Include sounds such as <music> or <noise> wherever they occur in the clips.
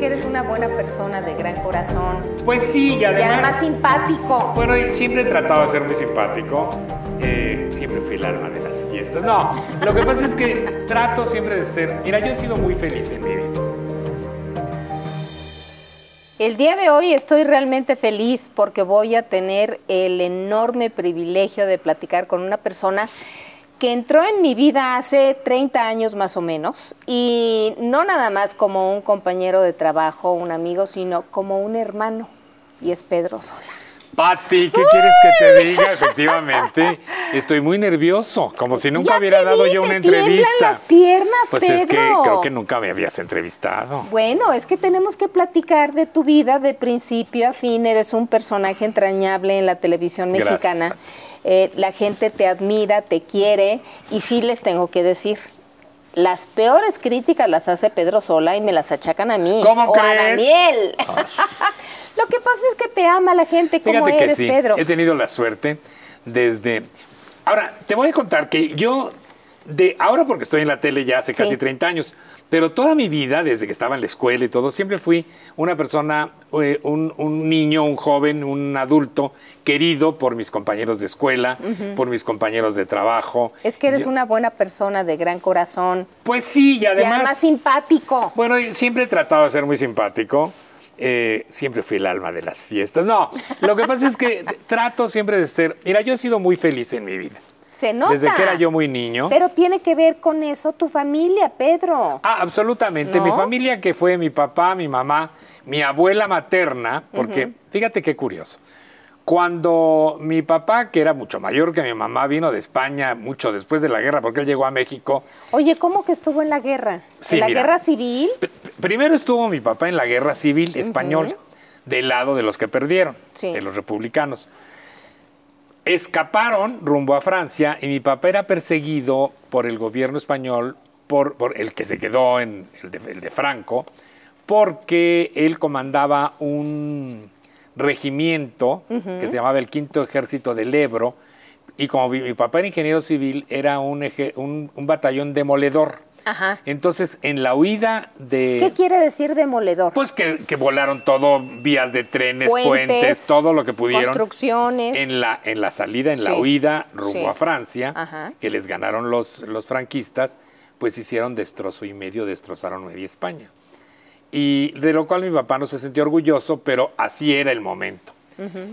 que eres una buena persona de gran corazón. Pues sí, y además. Y además simpático. Bueno, siempre he tratado de ser muy simpático. Eh, siempre fui el alma de las fiestas. No, lo que pasa es que trato siempre de ser. Mira, yo he sido muy feliz en mi vida. El día de hoy estoy realmente feliz porque voy a tener el enorme privilegio de platicar con una persona que entró en mi vida hace 30 años más o menos, y no nada más como un compañero de trabajo, un amigo, sino como un hermano, y es Pedro Sola. Pati, ¿qué quieres que te diga? Efectivamente, estoy muy nervioso, como si nunca hubiera dado yo una entrevista. las piernas, Pues es que creo que nunca me habías entrevistado. Bueno, es que tenemos que platicar de tu vida de principio a fin. Eres un personaje entrañable en la televisión mexicana. Gracias, eh, la gente te admira, te quiere y sí les tengo que decir, las peores críticas las hace Pedro Sola y me las achacan a mí. ¿Cómo o A Daniel. <laughs> Lo que pasa es que te ama la gente como Fíjate eres, que sí. Pedro. He tenido la suerte desde. Ahora, te voy a contar que yo, de ahora porque estoy en la tele ya hace casi 30 años, pero toda mi vida, desde que estaba en la escuela y todo, siempre fui una persona, eh, un, niño, un joven, un adulto querido por mis compañeros de escuela, por mis compañeros de trabajo. Es que eres una buena persona de gran corazón. Pues sí, y además... Y además simpático. Bueno, siempre he tratado de ser muy simpático. Eh, siempre fui el alma de las fiestas. No, lo que pasa es que <laughs> trato siempre de ser... Mira, yo he sido muy feliz en mi vida. Desde que era yo muy niño. Pero tiene que ver con eso tu familia, Pedro. Ah, absolutamente. Mi familia que fue mi papá, mi mamá, mi abuela materna, porque fíjate qué curioso. Cuando mi papá, que era mucho mayor que mi mamá, vino de España mucho después de la guerra, porque él llegó a México. Oye, ¿cómo que estuvo en la guerra? ¿En la guerra civil? Primero estuvo mi papá en la guerra civil española, del lado de los que perdieron, de los republicanos escaparon rumbo a Francia y mi papá era perseguido por el gobierno español, por, el que se quedó en el de, Franco, porque él comandaba un regimiento que se llamaba el Quinto Ejército del Ebro, y como mi, papá era ingeniero civil, era un, un batallón demoledor. Entonces, en la huida de... ¿Qué quiere decir demoledor? Pues que, volaron todo, vías de trenes, puentes, todo lo que pudieron. Construcciones. En la, en la salida, en la huida rumbo a Francia, que les ganaron los, los franquistas, pues hicieron destrozo y medio, destrozaron media España. Y de lo cual mi papá no se sintió orgulloso, pero así era el momento.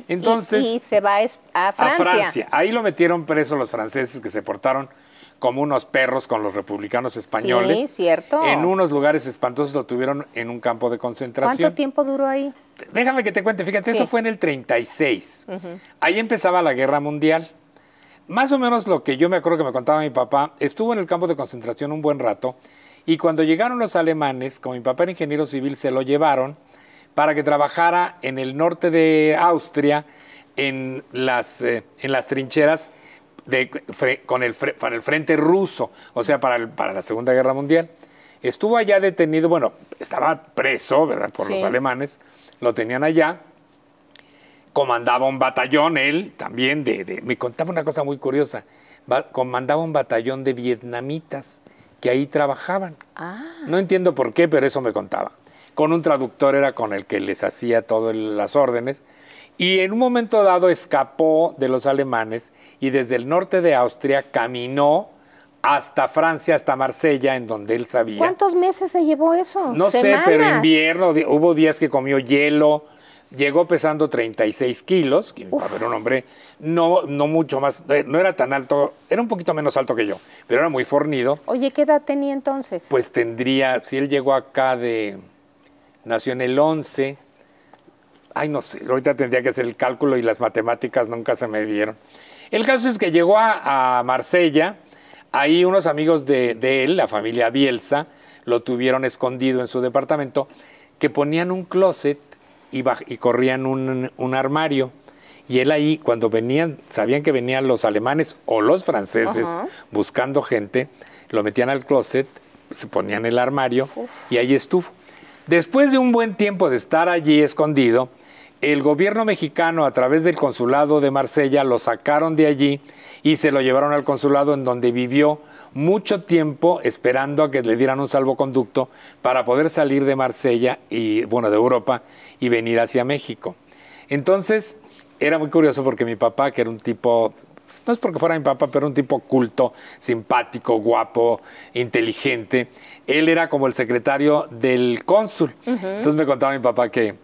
Entonces... Y, y, se va a Francia. A Francia. Ahí lo metieron preso los franceses que se portaron como unos perros con los republicanos españoles. Sí, cierto. En unos lugares espantosos lo tuvieron en un campo de concentración. ¿Cuánto tiempo duró ahí? Déjame que te cuente, fíjate, eso fue en el 36. Ahí empezaba la guerra mundial. Más o menos lo que yo me acuerdo que me contaba mi papá, estuvo en el campo de concentración un buen rato y cuando llegaron los alemanes, como mi papá era ingeniero civil, se lo llevaron para que trabajara en el norte de Austria, en las, eh, en las trincheras de, con el, para el frente ruso, o sea, para, la Segunda Guerra Mundial. Estuvo allá detenido, bueno, estaba preso, ¿verdad? Por los alemanes, lo tenían allá. Comandaba un batallón, él también, me contaba una cosa muy curiosa. comandaba un batallón de vietnamitas que ahí trabajaban. Ah. No entiendo por qué, pero eso me contaba. Con un traductor era con el que les hacía todas las órdenes y en un momento dado escapó de los alemanes y desde el norte de Austria caminó hasta Francia, hasta Marsella, en donde él sabía. ¿Cuántos meses se llevó eso? No sé, pero invierno, hubo días que comió hielo, llegó pesando 36 kilos, que era un hombre no, no mucho más, eh, no era tan alto, era un poquito menos alto que yo, pero era muy fornido. Oye, ¿qué edad tenía entonces? Pues tendría, si él llegó acá de, nació en el 11, Ay, no sé, ahorita tendría que hacer el cálculo y las matemáticas nunca se me dieron. El caso es que llegó a, Marsella, ahí unos amigos de, él, la familia Bielsa, lo tuvieron escondido en su departamento, que ponían un closet y, corrían un, armario. Y él ahí, cuando venían, sabían que venían los alemanes o los franceses buscando gente, lo metían al closet, se ponían el armario y ahí estuvo. Después de un buen tiempo de estar allí escondido, el gobierno mexicano a través del consulado de Marsella lo sacaron de allí y se lo llevaron al consulado en donde vivió mucho tiempo esperando a que le dieran un salvoconducto para poder salir de Marsella y bueno, de Europa y venir hacia México. Entonces, era muy curioso porque mi papá, que era un tipo pues, no es porque fuera mi papá, pero un tipo culto, simpático, guapo, inteligente. Él era como el secretario del cónsul. Entonces me contaba mi papá que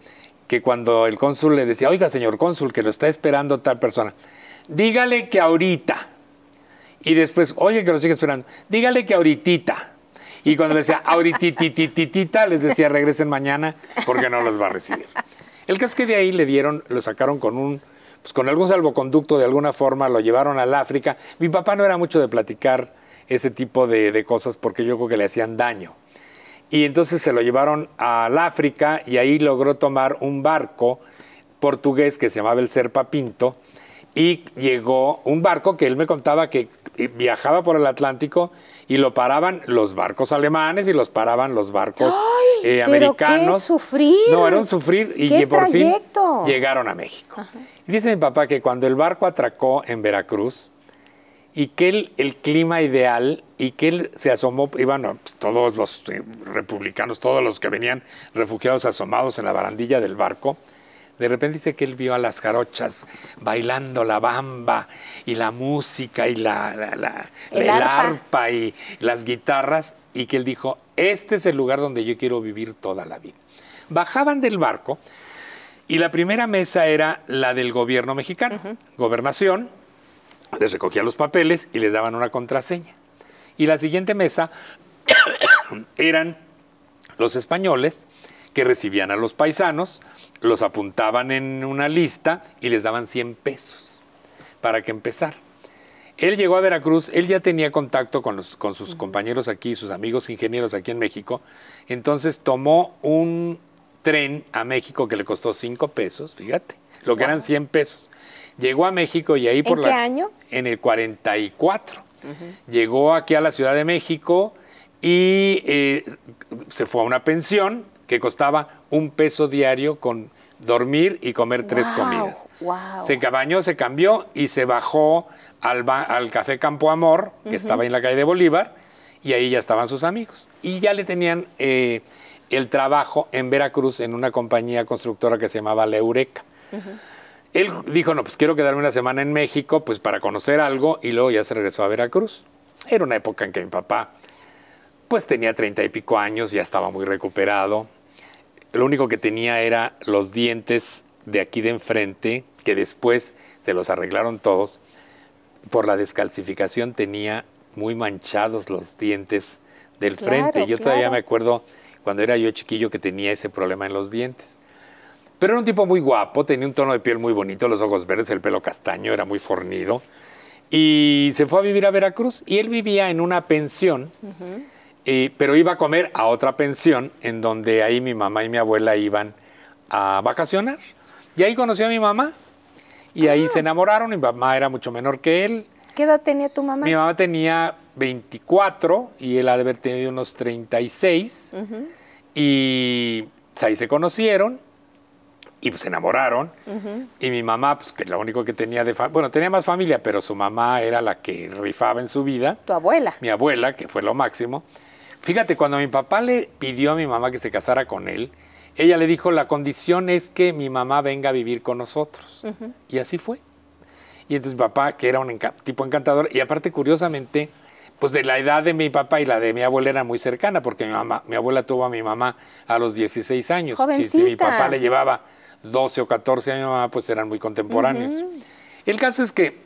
que cuando el cónsul le decía, oiga, señor cónsul, que lo está esperando tal persona, dígale que ahorita. Y después, oye, que lo sigue esperando, dígale que ahorita. Y cuando le decía ahorititititita, les decía, regresen mañana porque no los va a recibir. El caso es que de ahí le dieron, lo sacaron con un, pues con algún salvoconducto de alguna forma, lo llevaron al África. Mi papá no era mucho de platicar ese tipo de cosas porque yo creo que le hacían daño y entonces se lo llevaron al África y ahí logró tomar un barco portugués que se llamaba el Serpa Pinto y llegó un barco que él me contaba que eh, viajaba por el Atlántico y lo paraban los barcos alemanes y los paraban los barcos americanos. Eh, Pero qué sufrir. No, era sufrir y por fin llegaron a México. Y dice mi papá que cuando el barco atracó en Veracruz, y que el, el clima ideal y que él se asomó, iban pues, todos los eh, republicanos, todos los que venían refugiados asomados en la barandilla del barco. De repente dice que él vio a las jarochas bailando la bamba y la música y la, el, arpa. y las guitarras y que él dijo, este es el lugar donde yo quiero vivir toda la vida. Bajaban del barco y la primera mesa era la del gobierno mexicano, gobernación, les recogían los papeles y les daban una contraseña. Y la siguiente mesa <coughs> eran los españoles que recibían a los paisanos, los apuntaban en una lista y les daban 100 pesos para que empezar. Él llegó a Veracruz, él ya tenía contacto con, los, con sus compañeros aquí, sus amigos ingenieros aquí en México, entonces tomó un tren a México que le costó 5 pesos, fíjate, lo que eran 100 pesos. Llegó a México y ahí por ¿En qué año? En el 44. Llegó aquí a la Ciudad de México y eh, se fue a una pensión que costaba un peso diario con dormir y comer tres comidas. Se bañó, se cambió y se bajó al, Café Campo Amor, que estaba en la calle de Bolívar, y ahí ya estaban sus amigos. Y ya le tenían eh, el trabajo en Veracruz en una compañía constructora que se llamaba Leureca. Él dijo, no, pues quiero quedarme una semana en México, pues para conocer algo, y luego ya se regresó a Veracruz. Era una época en que mi papá, pues tenía treinta y pico años, ya estaba muy recuperado. Lo único que tenía era los dientes de aquí de enfrente, que después se los arreglaron todos. Por la descalcificación tenía muy manchados los dientes del frente. Yo todavía me acuerdo cuando era yo chiquillo que tenía ese problema en los dientes. Pero era un tipo muy guapo, tenía un tono de piel muy bonito, los ojos verdes, el pelo castaño, era muy fornido. Y se fue a vivir a Veracruz y él vivía en una pensión, eh, pero iba a comer a otra pensión en donde ahí mi mamá y mi abuela iban a vacacionar. Y ahí conoció a mi mamá y ahí ah. se enamoraron. Mi mamá era mucho menor que él. ¿Qué edad tenía tu mamá? Mi mamá tenía 24 y él ha de haber tenido unos 36. Y pues, ahí se conocieron y pues se enamoraron. Y mi mamá, pues que lo único que tenía de... Bueno, tenía más familia, pero su mamá era la que rifaba en su vida. Tu abuela. Mi abuela, que fue lo máximo. Fíjate, cuando mi papá le pidió a mi mamá que se casara con él, ella le dijo, la condición es que mi mamá venga a vivir con nosotros. Y así fue. Y entonces mi papá, que era un tipo encantador, y aparte curiosamente, pues de la edad de mi papá y la de mi abuela era muy cercana, porque mi, mamá, mi abuela tuvo a mi mamá a los 16 años. Jovencita. Y mi papá le llevaba 12 o 14 años pues eran muy contemporáneos. El caso es que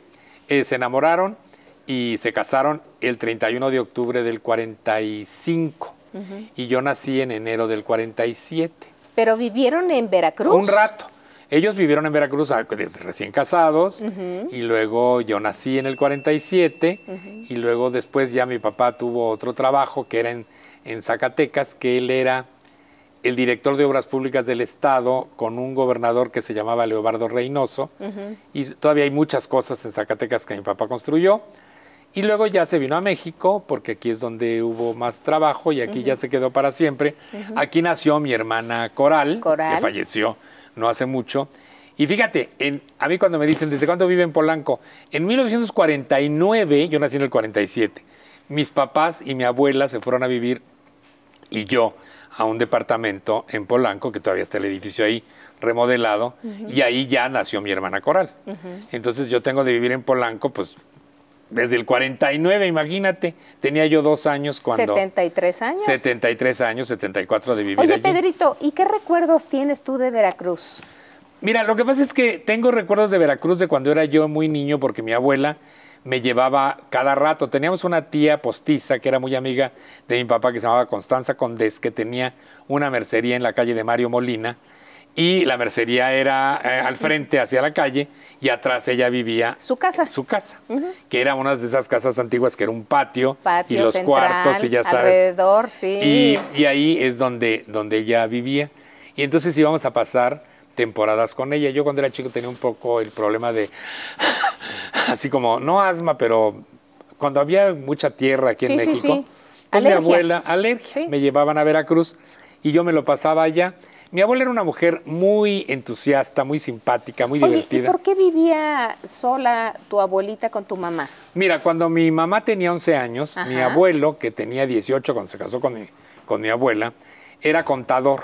eh, se enamoraron y se casaron el 31 de octubre del 45 y yo nací en enero del 47. Pero vivieron en Veracruz. Un rato. Ellos vivieron en Veracruz ah, recién casados y luego yo nací en el 47 y luego después ya mi papá tuvo otro trabajo que era en Zacatecas, que él era el director de Obras Públicas del Estado con un gobernador que se llamaba Leobardo Reynoso, y todavía hay muchas cosas en Zacatecas que mi papá construyó, y luego ya se vino a México, porque aquí es donde hubo más trabajo y aquí ya se quedó para siempre. Aquí nació mi hermana Coral, que falleció no hace mucho. Y fíjate, en, a mí cuando me dicen, ¿desde cuándo vive en Polanco? En 1949, yo nací en el 47, mis papás y mi abuela se fueron a vivir y yo a un departamento en Polanco, que todavía está el edificio ahí remodelado, y ahí ya nació mi hermana Coral. Entonces yo tengo de vivir en Polanco, pues desde el 49, imagínate, tenía yo dos años cuando... 73 años. 73 años, 74 de vivir. Oye, Pedrito, ¿y qué recuerdos tienes tú de Veracruz? Mira, lo que pasa es que tengo recuerdos de Veracruz de cuando era yo muy niño, porque mi abuela me llevaba cada rato. Teníamos una tía postiza que era muy amiga de mi papá que se llamaba Constanza Condés, que tenía una mercería en la calle de Mario Molina y la mercería era eh, al frente hacia la calle y atrás ella vivía su casa su casa que era una de esas casas antiguas que era un patio, y los cuartos y ya sabes y, ahí es donde donde ella vivía y entonces íbamos a pasar temporadas con ella. Yo cuando era chico tenía un poco el problema de, <laughs> así como, no asma, pero cuando había mucha tierra aquí en México, pues mi abuela, alergia, me llevaban a Veracruz y yo me lo pasaba allá. Mi abuela era una mujer muy entusiasta, muy simpática, muy divertida. ¿Y por qué vivía sola tu abuelita con tu mamá? Mira, cuando mi mamá tenía 11 años, mi abuelo, que tenía 18 cuando se casó con con mi abuela, era contador.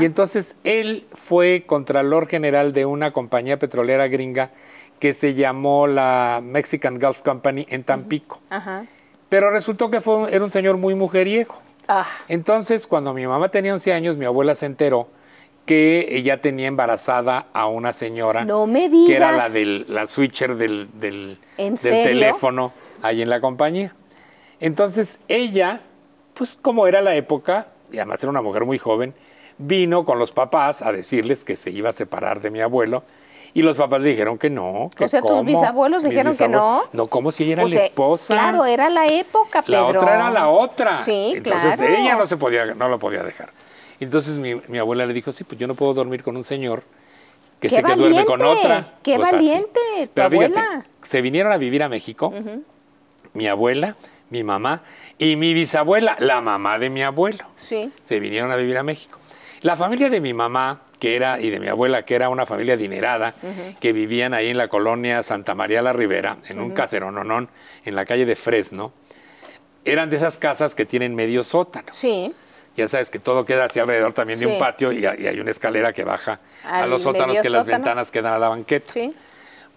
Y entonces él fue contralor general de una compañía petrolera gringa que se llamó la Mexican Gulf Company en Tampico. Pero resultó que fue, era un señor muy mujeriego. Ah. Entonces, cuando mi mamá tenía 11 años, mi abuela se enteró que ella tenía embarazada a una señora. No me digas. Que era la del la switcher del, del teléfono ahí en la compañía. Entonces, ella, pues como era la época, y además era una mujer muy joven, vino con los papás a decirles que se iba a separar de mi abuelo. Y los papás le dijeron que no. o sea, tus bisabuelos dijeron que no. No, como si ella era pues, la eh, esposa. Claro, era la época, pero. La otra era la otra. Sí, Entonces ella no se podía, no lo podía dejar. Entonces mi, abuela le dijo, sí, pues yo no puedo dormir con un señor que sé que duerme con otra. ¡Qué valiente! abuela. se vinieron a vivir a México, mi abuela, mi mamá, y mi bisabuela, la mamá de mi abuelo. Se vinieron a vivir a México. La familia de mi mamá, que era, y de mi abuela, que era una familia adinerada, que vivían ahí en la colonia Santa María la Ribera, en un caserón, un caserononón, en la calle de Fresno, eran de esas casas que tienen medio sótano. Sí. Ya sabes que todo queda hacia alrededor también de un patio y, hay una escalera que baja a los sótanos que las ventanas quedan a la banqueta. Sí.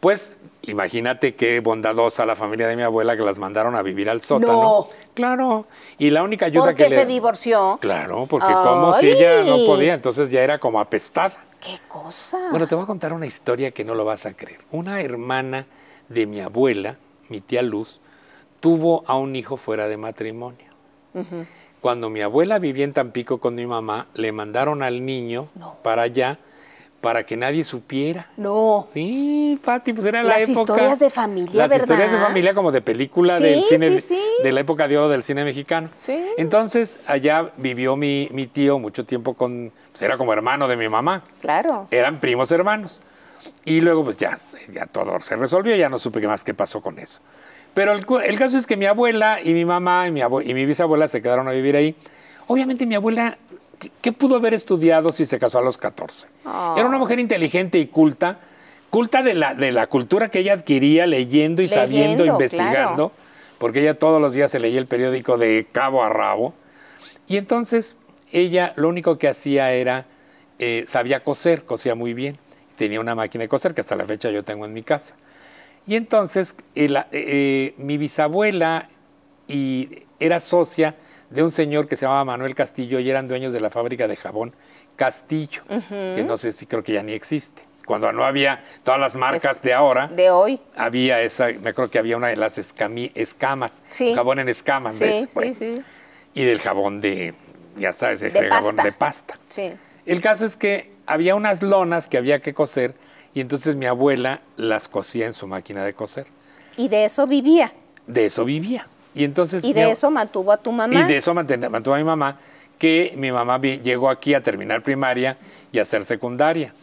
Pues imagínate qué bondadosa la familia de mi abuela que las mandaron a vivir al sótano. No. Claro. Y la única ayuda porque que se divorció? Claro, porque como si ella no podía, entonces ya era como apestada. ¿Qué cosa? Bueno, te voy a contar una historia que no lo vas a creer. Una hermana de mi abuela, mi tía Luz, tuvo a un hijo fuera de matrimonio. Cuando mi abuela vivía en Tampico con mi mamá, le mandaron al niño para allá para que nadie supiera. No. Sí, Pati, pues era la época. Las historias de familia, ¿verdad? Las historias de familia como de película del cine, sí, sí. de la época de oro del cine mexicano. Sí. Entonces, allá vivió mi, tío mucho tiempo con, pues era como hermano de mi mamá. Claro. Eran primos hermanos. Y luego, pues ya, ya todo se resolvió, ya no supe qué más qué pasó con eso. Pero el, caso es que mi abuela y mi mamá y mi, y mi bisabuela se quedaron a vivir ahí. Obviamente mi abuela ¿Qué, pudo haber estudiado si se casó a los 14? Ah. Era una mujer inteligente y culta, culta de la, cultura que ella adquiría leyendo y sabiendo, investigando, porque ella todos los días se leía el periódico de cabo a rabo. Y entonces ella lo único que hacía era, eh, sabía coser, cosía muy bien. Tenía una máquina de coser que hasta la fecha yo tengo en mi casa. Y entonces eh, eh, mi bisabuela y era socia de un señor que se llamaba Manuel Castillo y eran dueños de la fábrica de jabón Castillo, que no sé si creo que ya ni existe. Cuando no había todas las marcas de ahora. De hoy. Había esa, me creo que había una de las escamas, jabón en escamas, ¿ves? sí, sí. Y del jabón de, ya sabes, el jabón de pasta. Sí. El caso es que había unas lonas que había que coser y entonces mi abuela las cosía en su máquina de coser. Y de eso vivía. De eso vivía. Y entonces... de eso mantuvo a tu mamá. Y de eso mantuvo a mi mamá, que mi mamá llegó aquí a terminar primaria y a hacer secundaria.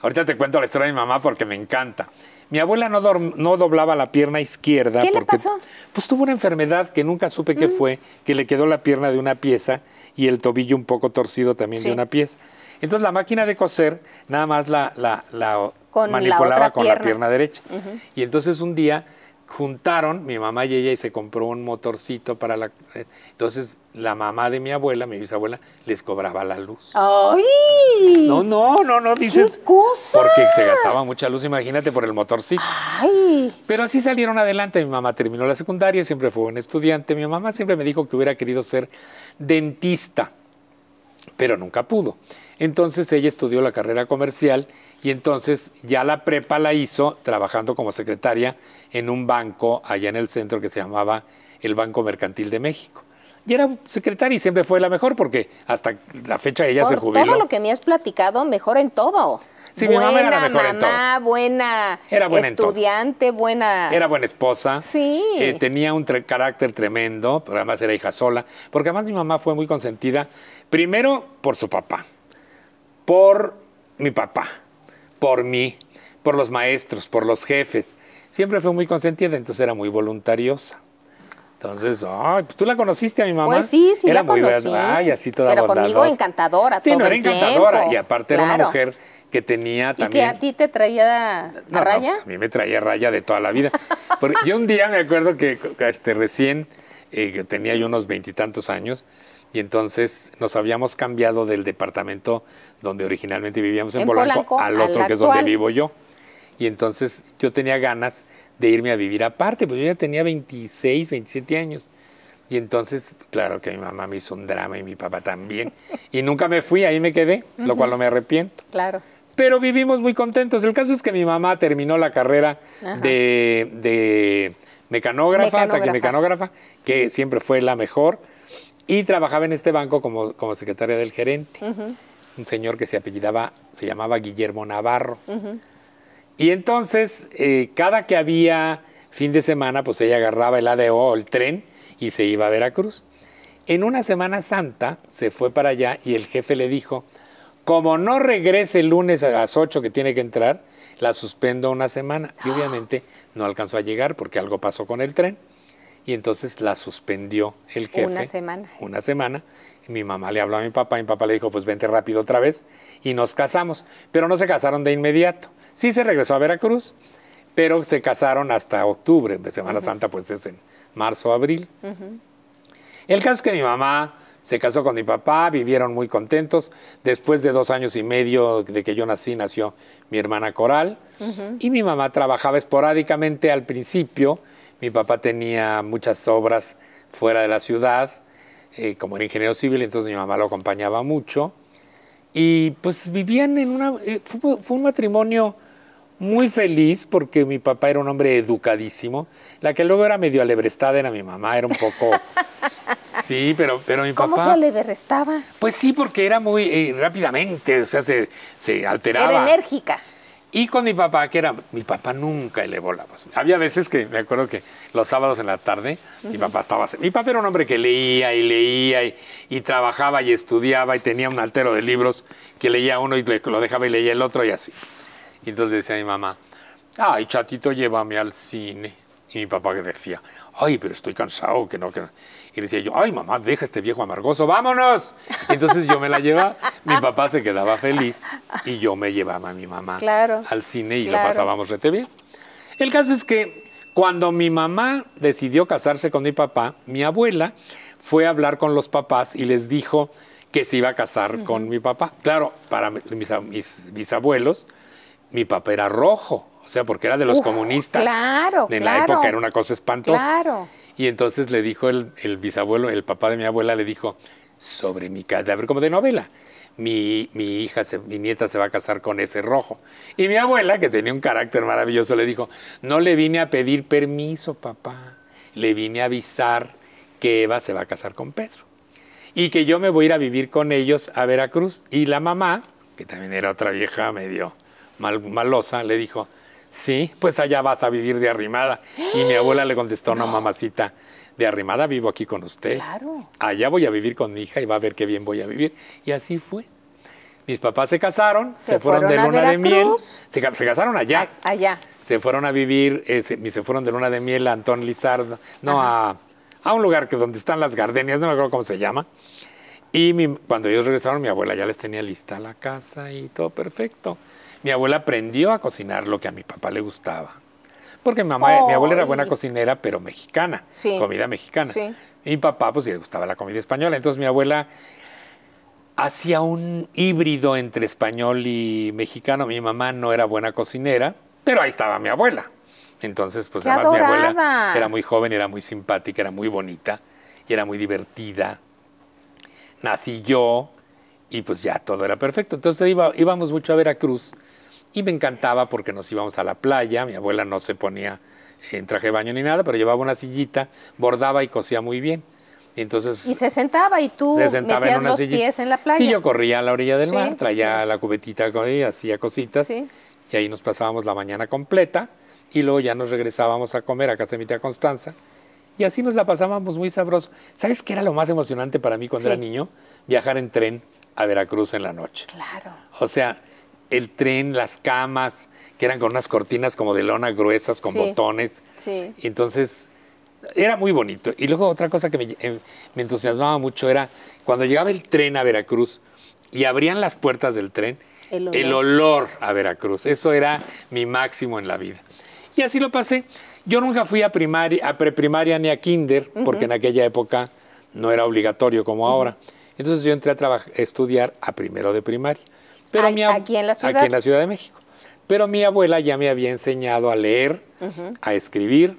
Ahorita te cuento la historia de mi mamá porque me encanta. Mi abuela no, no doblaba la pierna izquierda. ¿Qué porque, le pasó? Pues tuvo una enfermedad que nunca supe qué mm. fue, que le quedó la pierna de una pieza y el tobillo un poco torcido también de una pieza. Entonces la máquina de coser nada más la, la, manipulaba con la pierna derecha. Y entonces un día juntaron, mi mamá y ella, y se compró un motorcito para la... Eh, entonces, la mamá de mi abuela, mi bisabuela, les cobraba la luz. ¡Ay! No, no, no, no, dices... ¿Qué Porque se gastaba mucha luz, imagínate, por el motorcito. ¡Ay! Pero así salieron adelante. Mi mamá terminó la secundaria, siempre fue un estudiante. Mi mamá siempre me dijo que hubiera querido ser dentista, pero nunca pudo. Entonces, ella estudió la carrera comercial y entonces ya la prepa la hizo trabajando como secretaria en un banco allá en el centro que se llamaba el Banco Mercantil de México. Y era secretaria y siempre fue la mejor porque hasta la fecha ella se jubiló. Todo lo que me has platicado, mejor en todo. Sí, buena mi mamá era la mejor en todo. buena, buena estudiante, buena... Era buena esposa. Sí. Eh, tenía un carácter tremendo, pero además era hija sola, porque además mi mamá fue muy consentida, primero por su papá, por mi papá, por mí, por los maestros, por los jefes. Siempre fue muy consentida, entonces era muy voluntariosa. Entonces, ay, pues, tú la conociste a mi mamá. Pues sí, sí, era muy así Pero conmigo encantadora. Sí, no era encantadora. Y aparte era una mujer que tenía también. ¿Y que a ti te traía a raya? Pues, a mí me traía raya de toda la vida. yo un día me acuerdo que este, recién eh, tenía yo unos veintitantos años y entonces nos habíamos cambiado del departamento donde originalmente vivíamos en, Polanco, al otro que es donde vivo yo. Y entonces yo tenía ganas de irme a vivir aparte, pues yo ya tenía 26, 27 años. Y entonces, claro que mi mamá me hizo un drama y mi papá también. Y nunca me fui, ahí me quedé, lo cual no me arrepiento. Claro. Pero vivimos muy contentos. El caso es que mi mamá terminó la carrera de, mecanógrafa, mecanógrafa. mecanógrafa, que siempre fue la mejor y trabajaba en este banco como, secretaria del gerente. Un señor que se apellidaba, se llamaba Guillermo Navarro. Y entonces, eh, cada que había fin de semana, pues ella agarraba el ADO o el tren y se iba a Veracruz. En una Semana Santa se fue para allá y el jefe le dijo, como no regrese el lunes a las 8 que tiene que entrar, la suspendo una semana. Y obviamente no alcanzó a llegar porque algo pasó con el tren y entonces la suspendió el jefe. Una semana. Una semana. mi mamá le habló a mi papá y mi papá le dijo, pues vente rápido otra vez y nos casamos. Pero no se casaron de inmediato. Sí se regresó a Veracruz, pero se casaron hasta octubre. Semana Santa pues es en marzo, abril. El caso es que mi mamá se casó con mi papá, vivieron muy contentos. Después de dos años y medio de que yo nací, nació mi hermana Coral. Y mi mamá trabajaba esporádicamente al principio mi papá tenía muchas obras fuera de la ciudad, eh, como era ingeniero civil, entonces mi mamá lo acompañaba mucho. Y pues vivían en una... Eh, fue, un matrimonio muy feliz porque mi papá era un hombre educadísimo. La que luego era medio alebrestada era mi mamá, era un poco... <laughs> sí, pero, pero mi papá... ¿Cómo se alebrestaba? Pues sí, porque era muy... Eh, rápidamente, o sea, se, se alteraba. Era enérgica. Y con mi papá, que era, mi papá nunca elevó la voz. Había veces que, me acuerdo que los sábados en la tarde, mi papá estaba, mi papá era un hombre que leía y leía y, trabajaba y estudiaba y tenía un altero de libros que leía uno y lo dejaba y leía el otro y así. Y entonces decía mi mamá, ay, chatito, llévame al cine. Y mi papá que decía, ay, pero estoy cansado, que no, que no. Y le decía yo, ay mamá, deja este viejo amargoso, vámonos. entonces yo me la llevaba, mi papá se quedaba feliz y yo me llevaba a mi mamá al cine y lo pasábamos rete bien. El caso es que cuando mi mamá decidió casarse con mi papá, mi abuela fue a hablar con los papás y les dijo que se iba a casar con mi papá. Claro, para mis, abuelos, mi papá era rojo, o sea, porque era de los comunistas. Claro, En la época era una cosa espantosa. Claro. Y entonces le dijo el, bisabuelo, el papá de mi abuela, le dijo, sobre mi cadáver, como de novela. Mi, hija, mi nieta se va a casar con ese rojo. Y mi abuela, que tenía un carácter maravilloso, le dijo, no le vine a pedir permiso, papá, le vine a avisar que Eva se va a casar con Pedro. Y que yo me voy a ir a vivir con ellos a Veracruz. Y la mamá, que también era otra vieja medio malosa, le dijo, Sí, pues allá vas a vivir de arrimada. Y mi abuela le contestó, <gasps> no, mamacita, de arrimada vivo aquí con usted. Claro. Allá voy a vivir con mi hija y va a ver qué bien voy a vivir. Y así fue. Mis papás se casaron, se, fueron, de luna de miel. Se, casaron allá. allá. Se fueron a vivir, eh, se, fueron de luna de miel a Antón Lizardo, no, a, un lugar que donde están las gardenias, no me acuerdo cómo se llama. Y cuando ellos regresaron, mi abuela ya les tenía lista la casa y todo perfecto. Mi abuela aprendió a cocinar lo que a mi papá le gustaba. Porque mi mamá, mi abuela era buena cocinera, pero mexicana, comida mexicana. Y Mi papá, pues, le gustaba la comida española. Entonces mi abuela hacía un híbrido entre español y mexicano. Mi mamá no era buena cocinera, pero ahí estaba mi abuela. Entonces, pues además mi abuela era muy joven, era muy simpática, era muy bonita y era muy divertida. Nací yo y pues ya todo era perfecto. Entonces íbamos mucho a Veracruz y me encantaba porque nos íbamos a la playa, mi abuela no se ponía en traje de baño ni nada, pero llevaba una sillita, bordaba y cosía muy bien. Entonces, y se sentaba y tú los pies en la playa. Sí, yo corría a la orilla del mar, traía la cubetita y hacía cositas. Y ahí nos pasábamos la mañana completa y luego ya nos regresábamos a comer a casa de mi tía Constanza. Y así nos la pasábamos muy sabroso. ¿Sabes qué era lo más emocionante para mí cuando era niño? Viajar en tren a Veracruz en la noche. Claro. O sea, el tren, las camas, que eran con unas cortinas como de lona gruesas, con botones. Entonces, era muy bonito. Y luego otra cosa que eh, me, entusiasmaba mucho era cuando llegaba el tren a Veracruz y abrían las puertas del tren, el olor. a Veracruz. Eso era mi máximo en la vida. Y así lo pasé. Yo nunca fui a, primaria, a preprimaria ni a kinder, porque en aquella época no era obligatorio como ahora. Entonces yo entré a estudiar a primero de primaria. Pero aquí, en la ciudad. de México. Pero mi abuela ya me había enseñado a leer, a escribir,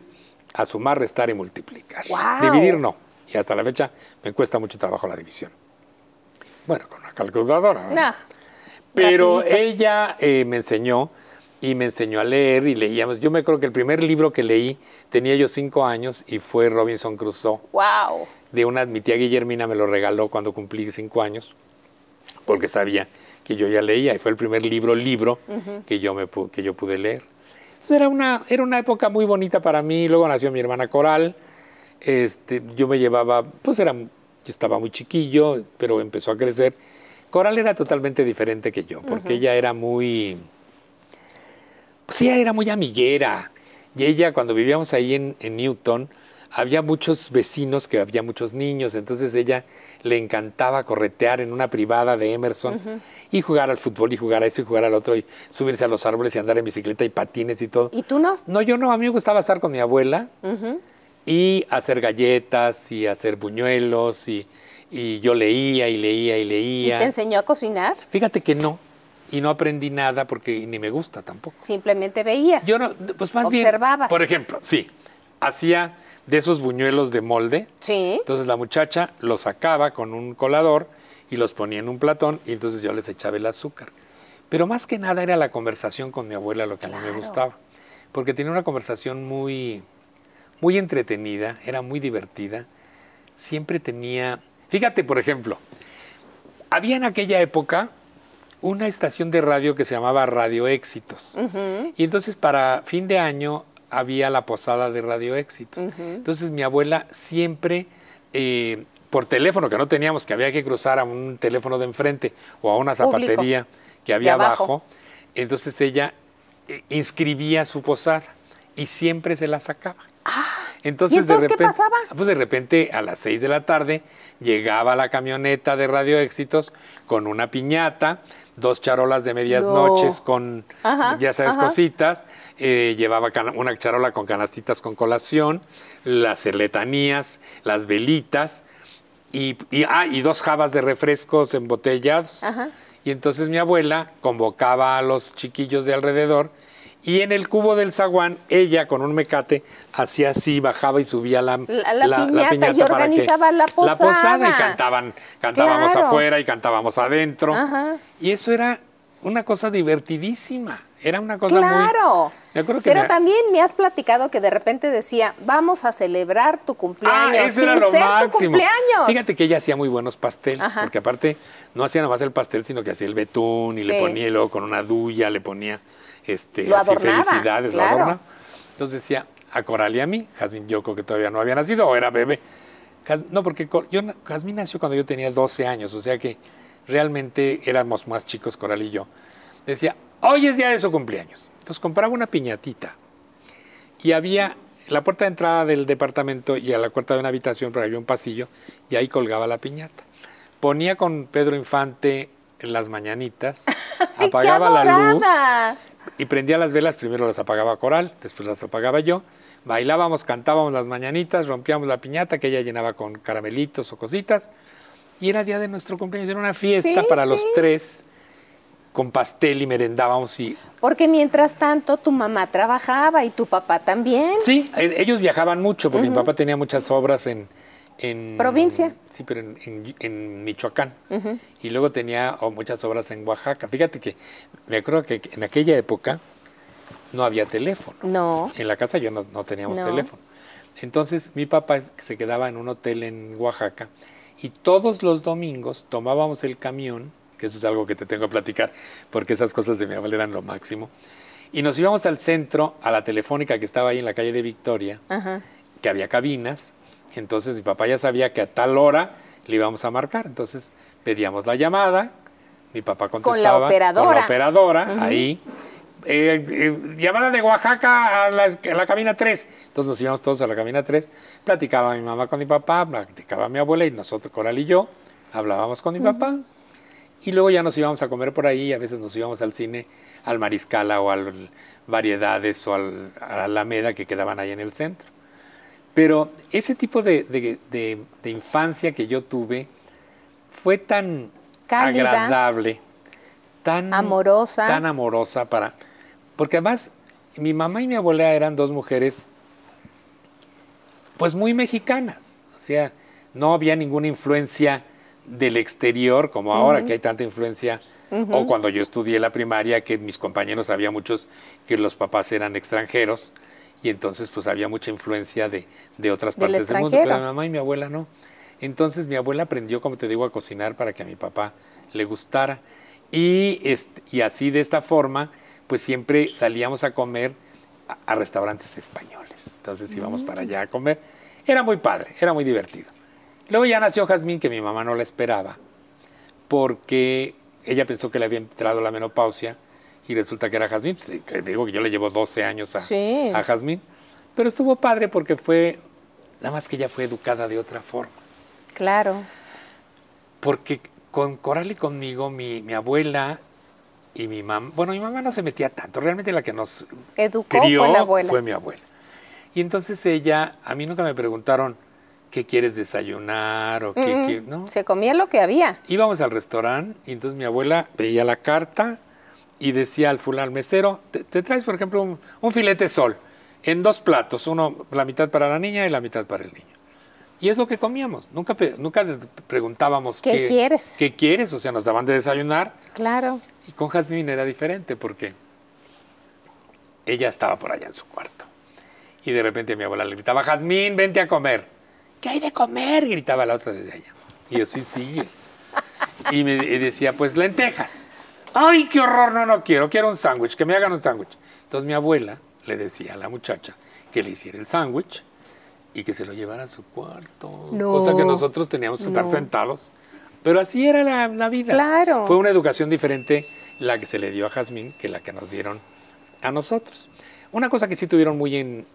a sumar, restar y multiplicar. Dividir no. Y hasta la fecha me cuesta mucho trabajo la división. Bueno, con una calculadora. Pero ella eh, me enseñó y me enseñó a leer y leíamos. Yo me creo que el primer libro que leí tenía yo cinco años y fue Robinson Crusoe. ¡Wow! De una, mi tía Guillermina me lo regaló cuando cumplí cinco años porque sabía que yo ya leía y fue el primer libro, libro que, yo me, que yo pude leer. Entonces era una, era una época muy bonita para mí, luego nació mi hermana Coral, este, yo me llevaba, pues era, yo estaba muy chiquillo, pero empezó a crecer. Coral era totalmente diferente que yo, porque ella era muy, pues ella era muy amiguera. Y ella cuando vivíamos ahí en, en Newton, había muchos vecinos que había muchos niños, entonces ella le encantaba corretear en una privada de Emerson y jugar al fútbol y jugar a eso y jugar al otro y subirse a los árboles y andar en bicicleta y patines y todo. ¿Y tú no? No, yo no, a mí me gustaba estar con mi abuela y hacer galletas y hacer buñuelos y, yo leía y leía y leía. ¿Y te enseñó a cocinar? Fíjate que no y no aprendí nada porque ni me gusta tampoco. Simplemente veías. Yo no, pues más Observabas. Por ejemplo, sí, hacía de esos buñuelos de molde. Sí. Entonces la muchacha los sacaba con un colador y los ponía en un platón y entonces yo les echaba el azúcar. Pero más que nada era la conversación con mi abuela lo que a mí me gustaba, porque tenía una conversación muy, muy entretenida, era muy divertida, siempre tenía... Fíjate, por ejemplo, había en aquella época una estación de radio que se llamaba Radio Éxitos. Y entonces para fin de año había la posada de Radio Éxitos. Entonces mi abuela siempre, eh, por teléfono, que no teníamos, que había que cruzar a un teléfono de enfrente o a una zapatería que había abajo. entonces ella eh, inscribía su posada y siempre se la sacaba. Ah, entonces, de repente, ¿qué pasaba? Pues de repente a las 6 de la tarde llegaba la camioneta de Radio Éxitos con una piñata dos charolas de medias noches con, ya sabes, cositas. Eh, llevaba una charola con canastitas con colación, las letanías, las velitas ah, y, dos jabas de refrescos en botellas Y entonces mi abuela convocaba a los chiquillos de alrededor y en el cubo del zaguán, ella con un mecate hacía así, bajaba y subía la, la, piñata, y organizaba la posada. La posada y cantaban, cantábamos afuera y cantábamos adentro. Y eso era una cosa divertidísima. Era una cosa claro. muy... creo Pero también me has platicado que de repente decía, vamos a celebrar tu cumpleaños, ah, sin ser tu cumpleaños. Fíjate que ella hacía muy buenos pasteles, porque aparte no hacía nada más el pastel, sino que hacía el betún y le ponía luego con una duya, le ponía este, así felicidades, la lo Entonces decía, a Coral y a mí, Jasmine yo que todavía no había nacido o era bebé. No, porque yo, Jasmine nació cuando yo tenía 12 años, o sea que realmente éramos más chicos, Coral y yo. Decía, hoy es día de su cumpleaños. Entonces compraba una piñatita y había la puerta de entrada del departamento y a la puerta de una habitación, pero había un pasillo y ahí colgaba la piñata. Ponía con Pedro Infante las mañanitas, <laughs> apagaba la luz y prendía las velas, primero las apagaba Coral, después las apagaba yo, bailábamos, cantábamos las mañanitas, rompíamos la piñata que ella llenaba con caramelitos o cositas y era día de nuestro cumpleaños, era una fiesta para los tres con pastel y merendábamos y... Porque mientras tanto tu mamá trabajaba y tu papá también. Sí, e, ellos viajaban mucho porque mi papá tenía muchas obras en... en Provincia. Sí, pero en, en, Michoacán. Y luego tenía muchas obras en Oaxaca. Fíjate que me acuerdo que en aquella época no había teléfono. No. En la casa yo no, teníamos teléfono. Entonces mi papá se quedaba en un hotel en Oaxaca y todos los domingos tomábamos el camión que eso es algo que te tengo que platicar, porque esas cosas de mi abuela eran lo máximo. Y nos íbamos al centro, a la telefónica que estaba ahí en la calle de Victoria, que había cabinas. Entonces mi papá ya sabía que a tal hora le íbamos a marcar. Entonces pedíamos la llamada, mi papá contestaba. Con la operadora. Con la operadora, ahí. Eh, eh, llamada de Oaxaca a la, cabina 3. Entonces nos íbamos todos a la cabina 3. Platicaba mi mamá con mi papá, platicaba mi abuela y nosotros, Coral y yo, hablábamos con mi papá. Y luego ya nos íbamos a comer por ahí, a veces nos íbamos al cine, al Mariscala o al Variedades o al, a la Alameda que quedaban ahí en el centro. Pero ese tipo de, infancia que yo tuve fue tan agradable, tan amorosa. Tan amorosa para... Porque además mi mamá y mi abuela eran dos mujeres pues muy mexicanas. O sea, no había ninguna influencia del exterior, como ahora que hay tanta influencia, o cuando yo estudié la primaria, que mis compañeros había muchos que los papás eran extranjeros, y entonces pues había mucha influencia de, otras partes del mundo, pero mi mamá y mi abuela no. Entonces mi abuela aprendió, como te digo, a cocinar para que a mi papá le gustara. Y, este, y así de esta forma, pues siempre salíamos a comer a, restaurantes españoles. Entonces íbamos para mm. allá a comer. Era muy padre, era muy divertido. Luego ya nació Jazmín, que mi mamá no la esperaba, porque ella pensó que le había entrado la menopausia y resulta que era Jazmín. Pues, te digo que yo le llevo 12 años a, Jazmín. Pero estuvo padre porque fue, nada más que ella fue educada de otra forma. Claro. Porque con Coral y conmigo, mi, abuela y mi mamá, bueno, mi mamá no se metía tanto, realmente la que nos educó la abuela. fue mi abuela. Y entonces ella, a mí nunca me preguntaron, qué quieres desayunar o qué, ¿no? Se comía lo que había. Íbamos al restaurante y entonces mi abuela veía la carta y decía al fulano, mesero, te, traes, por ejemplo, un, filete sol en dos platos, uno la mitad para la niña y la mitad para el niño. Y es lo que comíamos. Nunca, nunca preguntábamos ¿Qué, quieres. ¿Qué quieres? O sea, nos daban de desayunar. Claro. Y con Jazmín era diferente porque ella estaba por allá en su cuarto. Y de repente mi abuela le gritaba, Jazmín, vente a comer. ¿qué hay de comer? Gritaba la otra desde allá. Y yo, sí, sigue. Y me decía, pues lentejas. Ay, qué horror, no, no quiero, quiero un sándwich, que me hagan un sándwich. Entonces mi abuela le decía a la muchacha que le hiciera el sándwich y que se lo llevara a su cuarto. No, cosa que nosotros teníamos que estar sentados. Pero así era la, vida. Claro. Fue una educación diferente la que se le dio a Jazmín que la que nos dieron a nosotros. Una cosa que sí tuvieron muy en,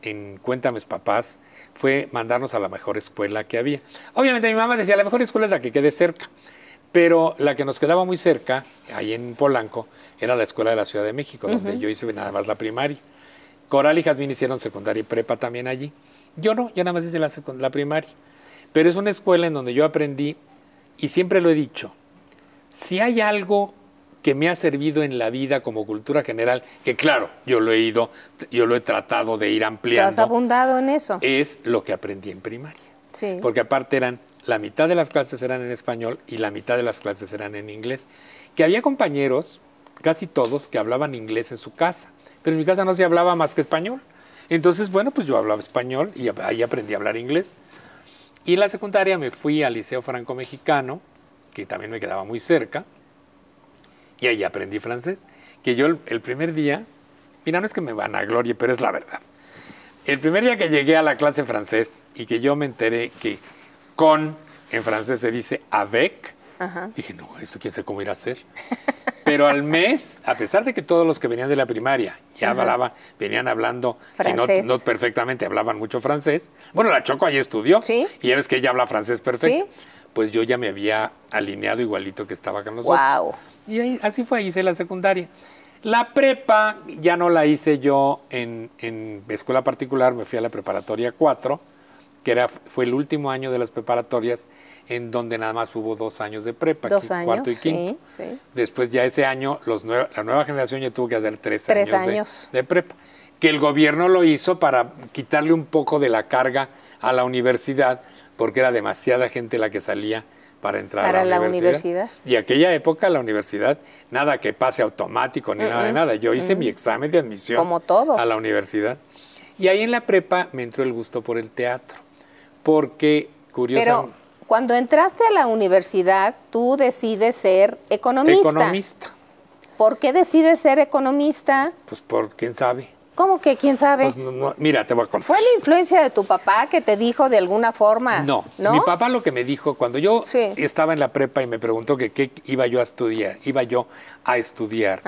cuenta mis papás fue mandarnos a la mejor escuela que había. Obviamente mi mamá decía, la mejor escuela es la que quede cerca, pero la que nos quedaba muy cerca, ahí en Polanco, era la escuela de la Ciudad de México, donde yo hice nada más la primaria. Coral y Jazmín hicieron secundaria y prepa también allí. Yo no, yo nada más hice la primaria. Pero es una escuela en donde yo aprendí, y siempre lo he dicho, si hay algo que me ha servido en la vida como cultura general, que claro, yo lo he ido, yo lo he tratado de ir ampliando. has abundado en eso? Es lo que aprendí en primaria. Sí. Porque aparte eran, la mitad de las clases eran en español y la mitad de las clases eran en inglés. Que había compañeros, casi todos, que hablaban inglés en su casa, pero en mi casa no se hablaba más que español. Entonces, bueno, pues yo hablaba español y ahí aprendí a hablar inglés. Y en la secundaria me fui al Liceo Franco Mexicano, que también me quedaba muy cerca y ahí aprendí francés. Que yo el, primer día, mira, no es que me van a gloria, pero es la verdad. El primer día que llegué a la clase francés y que yo me enteré que con en francés se dice avec, dije, no, esto quién sabe cómo ir a hacer. Pero al mes, a pesar de que todos los que venían de la primaria ya hablaban, venían hablando, si no, perfectamente, hablaban mucho francés. Bueno, la Choco ahí estudió. Y ya ves que ella habla francés perfecto pues yo ya me había alineado igualito que estaba con los wow. Y así fue, hice la secundaria. La prepa ya no la hice yo en, escuela particular, me fui a la preparatoria 4, que era, fue el último año de las preparatorias en donde nada más hubo dos años de prepa, dos años, cuarto y quinto. Sí, Después ya ese año los la nueva generación ya tuvo que hacer tres, años, de prepa, que el gobierno lo hizo para quitarle un poco de la carga a la universidad porque era demasiada gente la que salía para entrar a la, universidad. Y aquella época la universidad, nada que pase automático ni nada de nada. Yo hice mi examen de admisión Como a la universidad. Y ahí en la prepa me entró el gusto por el teatro, porque curiosamente... Pero cuando entraste a la universidad, tú decides ser economista. Economista. ¿Por qué decides ser economista? Pues por quién sabe. ¿Cómo que quién sabe? Pues, mira, te voy a confesar. ¿Fue la influencia de tu papá que te dijo de alguna forma? No, ¿no? mi papá lo que me dijo cuando yo estaba en la prepa y me preguntó que qué iba yo a estudiar, iba yo a estudiar.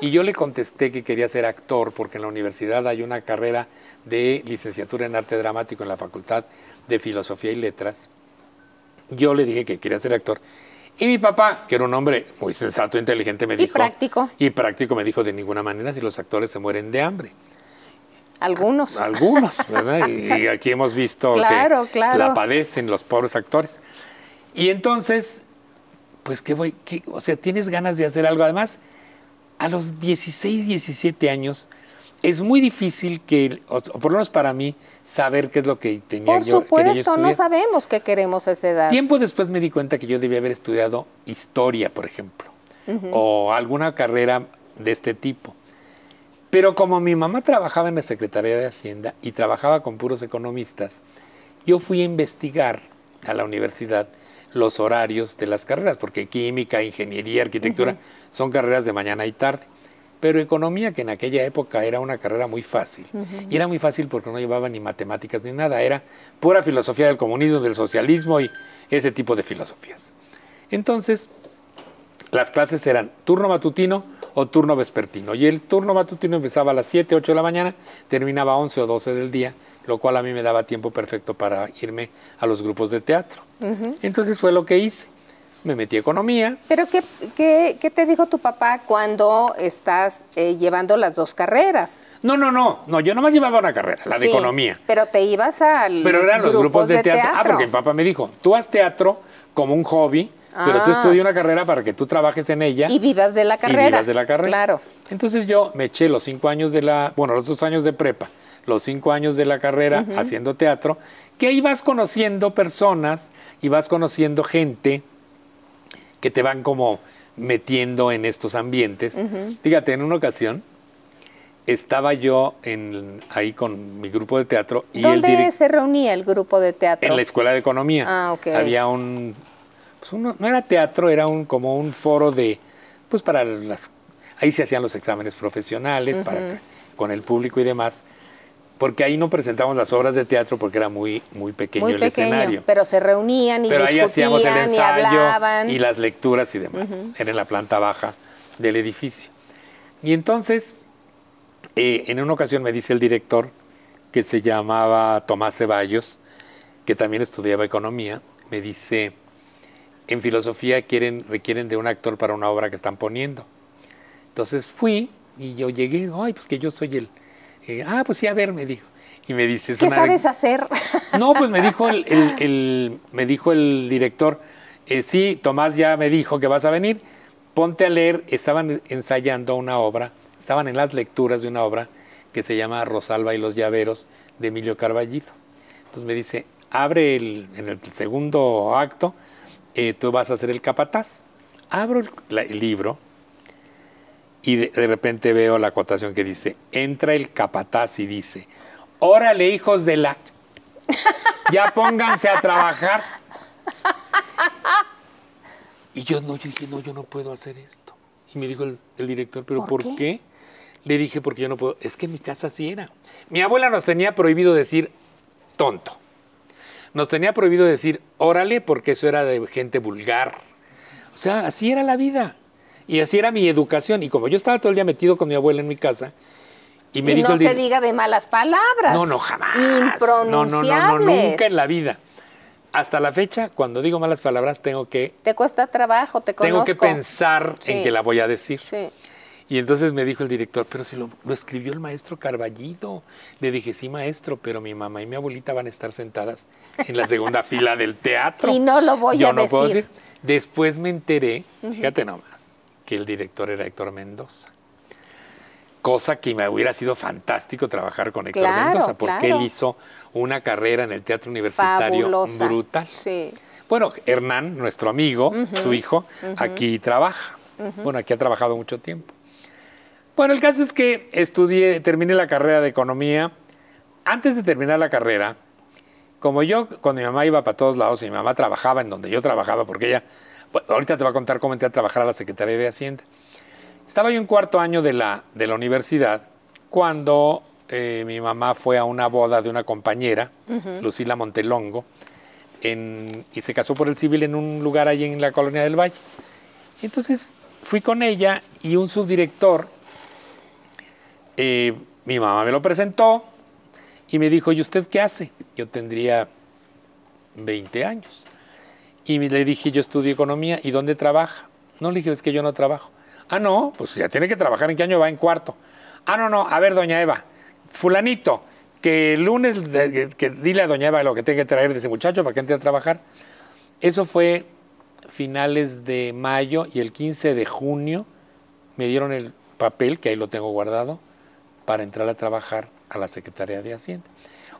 Y yo le contesté que quería ser actor porque en la universidad hay una carrera de licenciatura en arte dramático en la Facultad de Filosofía y Letras. Yo le dije que quería ser actor. Y mi papá, que era un hombre muy sensato, e inteligente, me dijo... Y práctico. Y práctico me dijo, de ninguna manera, si los actores se mueren de hambre. Algunos. Algunos, <laughs> ¿verdad? Y, aquí hemos visto que la padecen los pobres actores. Y entonces, pues ¿qué voy, o sea, tienes ganas de hacer algo. Además, a los 16, 17 años, es muy difícil que, o, por lo menos para mí, saber qué es lo que tenía por yo. Por supuesto, no sabemos qué queremos a esa edad. Tiempo después me di cuenta que yo debía haber estudiado historia, por ejemplo, o alguna carrera de este tipo. Pero como mi mamá trabajaba en la Secretaría de Hacienda y trabajaba con puros economistas, yo fui a investigar a la universidad los horarios de las carreras, porque química, ingeniería, arquitectura son carreras de mañana y tarde. Pero economía, que en aquella época era una carrera muy fácil, y era muy fácil porque no llevaba ni matemáticas ni nada, era pura filosofía del comunismo, del socialismo y ese tipo de filosofías. Entonces, las clases eran turno matutino o turno vespertino. Y el turno matutino empezaba a las 7, 8 de la mañana, terminaba a 11 o 12 del día, lo cual a mí me daba tiempo perfecto para irme a los grupos de teatro. Entonces fue lo que hice. Me metí a economía. ¿Pero qué, qué, te dijo tu papá cuando estás eh, llevando las dos carreras? No, no, no, no, yo nomás llevaba una carrera, la de economía. Pero te ibas al. Pero eran los grupos, de, teatro. Ah, porque mi papá me dijo, tú haz teatro como un hobby, pero tú ah. estudias una carrera para que tú trabajes en ella. Y vivas de la carrera. Y vivas de la carrera. Claro. Entonces yo me eché los cinco años de la, bueno, los dos años de prepa, los cinco años de la carrera haciendo teatro, que ahí vas conociendo personas y vas conociendo gente que te van como metiendo en estos ambientes. Fíjate, en una ocasión estaba yo en, ahí con mi grupo de teatro. Y ¿Dónde se reunía el grupo de teatro? En la Escuela de Economía. Ah, ok. Había un, pues uno, no era teatro, era un, como un foro de, pues para las, ahí se hacían los exámenes profesionales, para, con el público y demás, porque ahí no presentábamos las obras de teatro porque era muy, muy pequeño muy el pequeño, escenario. Pero se reunían y ahí hacíamos y, las lecturas y demás. Era en la planta baja del edificio. Y entonces, eh, en una ocasión me dice el director, que se llamaba Tomás Ceballos, que también estudiaba economía, me dice, en filosofía quieren, requieren de un actor para una obra que están poniendo. Entonces fui y yo llegué, ay, pues que yo soy el... Eh, ah, pues sí, a ver, me dijo. Y me dice... ¿Qué sabes hacer? No, pues me dijo el, me dijo el director, eh, sí, Tomás ya me dijo que vas a venir, ponte a leer, estaban ensayando una obra, estaban en las lecturas de una obra que se llama Rosalba y los llaveros de Emilio Carballido. Entonces me dice, abre el, en el segundo acto, eh, tú vas a ser el capataz. Abro el, libro y de, repente veo la acotación que dice, entra el capataz y dice, órale hijos de la... <laughs> Ya pónganse a trabajar. Y yo no, yo dije, no, yo no puedo hacer esto. Y me dijo el, director, ¿pero por, qué? Le dije, porque yo no puedo. Es que en mi casa así era. Mi abuela nos tenía prohibido decir tonto. Nos tenía prohibido decir órale porque eso era de gente vulgar. O sea, así era la vida. Y así era mi educación. Y como yo estaba todo el día metido con mi abuela en mi casa, y me no se diga de malas palabras. No, no, jamás. Impronunciables. No, nunca en la vida. Hasta la fecha, cuando digo malas palabras, tengo que... Te cuesta trabajo, te conozco. Tengo que pensar en que la voy a decir. Sí. Y entonces me dijo el director, pero si lo, escribió el maestro Carballido. Le dije, sí, maestro, pero mi mamá y mi abuelita van a estar sentadas en la segunda <laughs> fila del teatro. Y no lo voy Yo a no decir. Puedo Después me enteré, fíjate nomás, que el director era Héctor Mendoza. Cosa que me hubiera sido fantástico trabajar con Héctor Mendoza, porque él hizo una carrera en el teatro universitario brutal. Sí. Bueno, Hernán, nuestro amigo, su hijo, aquí trabaja. Bueno, aquí ha trabajado mucho tiempo. Bueno, el caso es que estudié, terminé la carrera de economía. Antes de terminar la carrera, como yo cuando mi mamá iba para todos lados y mi mamá trabajaba en donde yo trabajaba, porque ella, ahorita te va a contar cómo entré a trabajar a la Secretaría de Hacienda. Estaba yo en cuarto año de la, de la universidad cuando eh, mi mamá fue a una boda de una compañera, Lucila Montelongo, y se casó por el civil en un lugar allí en la colonia del Valle. Entonces fui con ella y un subdirector mi mamá me lo presentó y me dijo, ¿y usted qué hace? Yo tendría 20 años. Y le dije, yo estudio economía, ¿y dónde trabaja? No, le dije, es que yo no trabajo. Ah, no, pues ya tiene que trabajar, ¿en qué año va? En cuarto. Ah, no, no, a ver, doña Eva, fulanito, que el lunes, que, dile a doña Eva lo que tenga que traer de ese muchacho para que entre a trabajar. Eso fue finales de mayo y el 15 de junio me dieron el papel, que ahí lo tengo guardado, para entrar a trabajar a la Secretaría de Hacienda.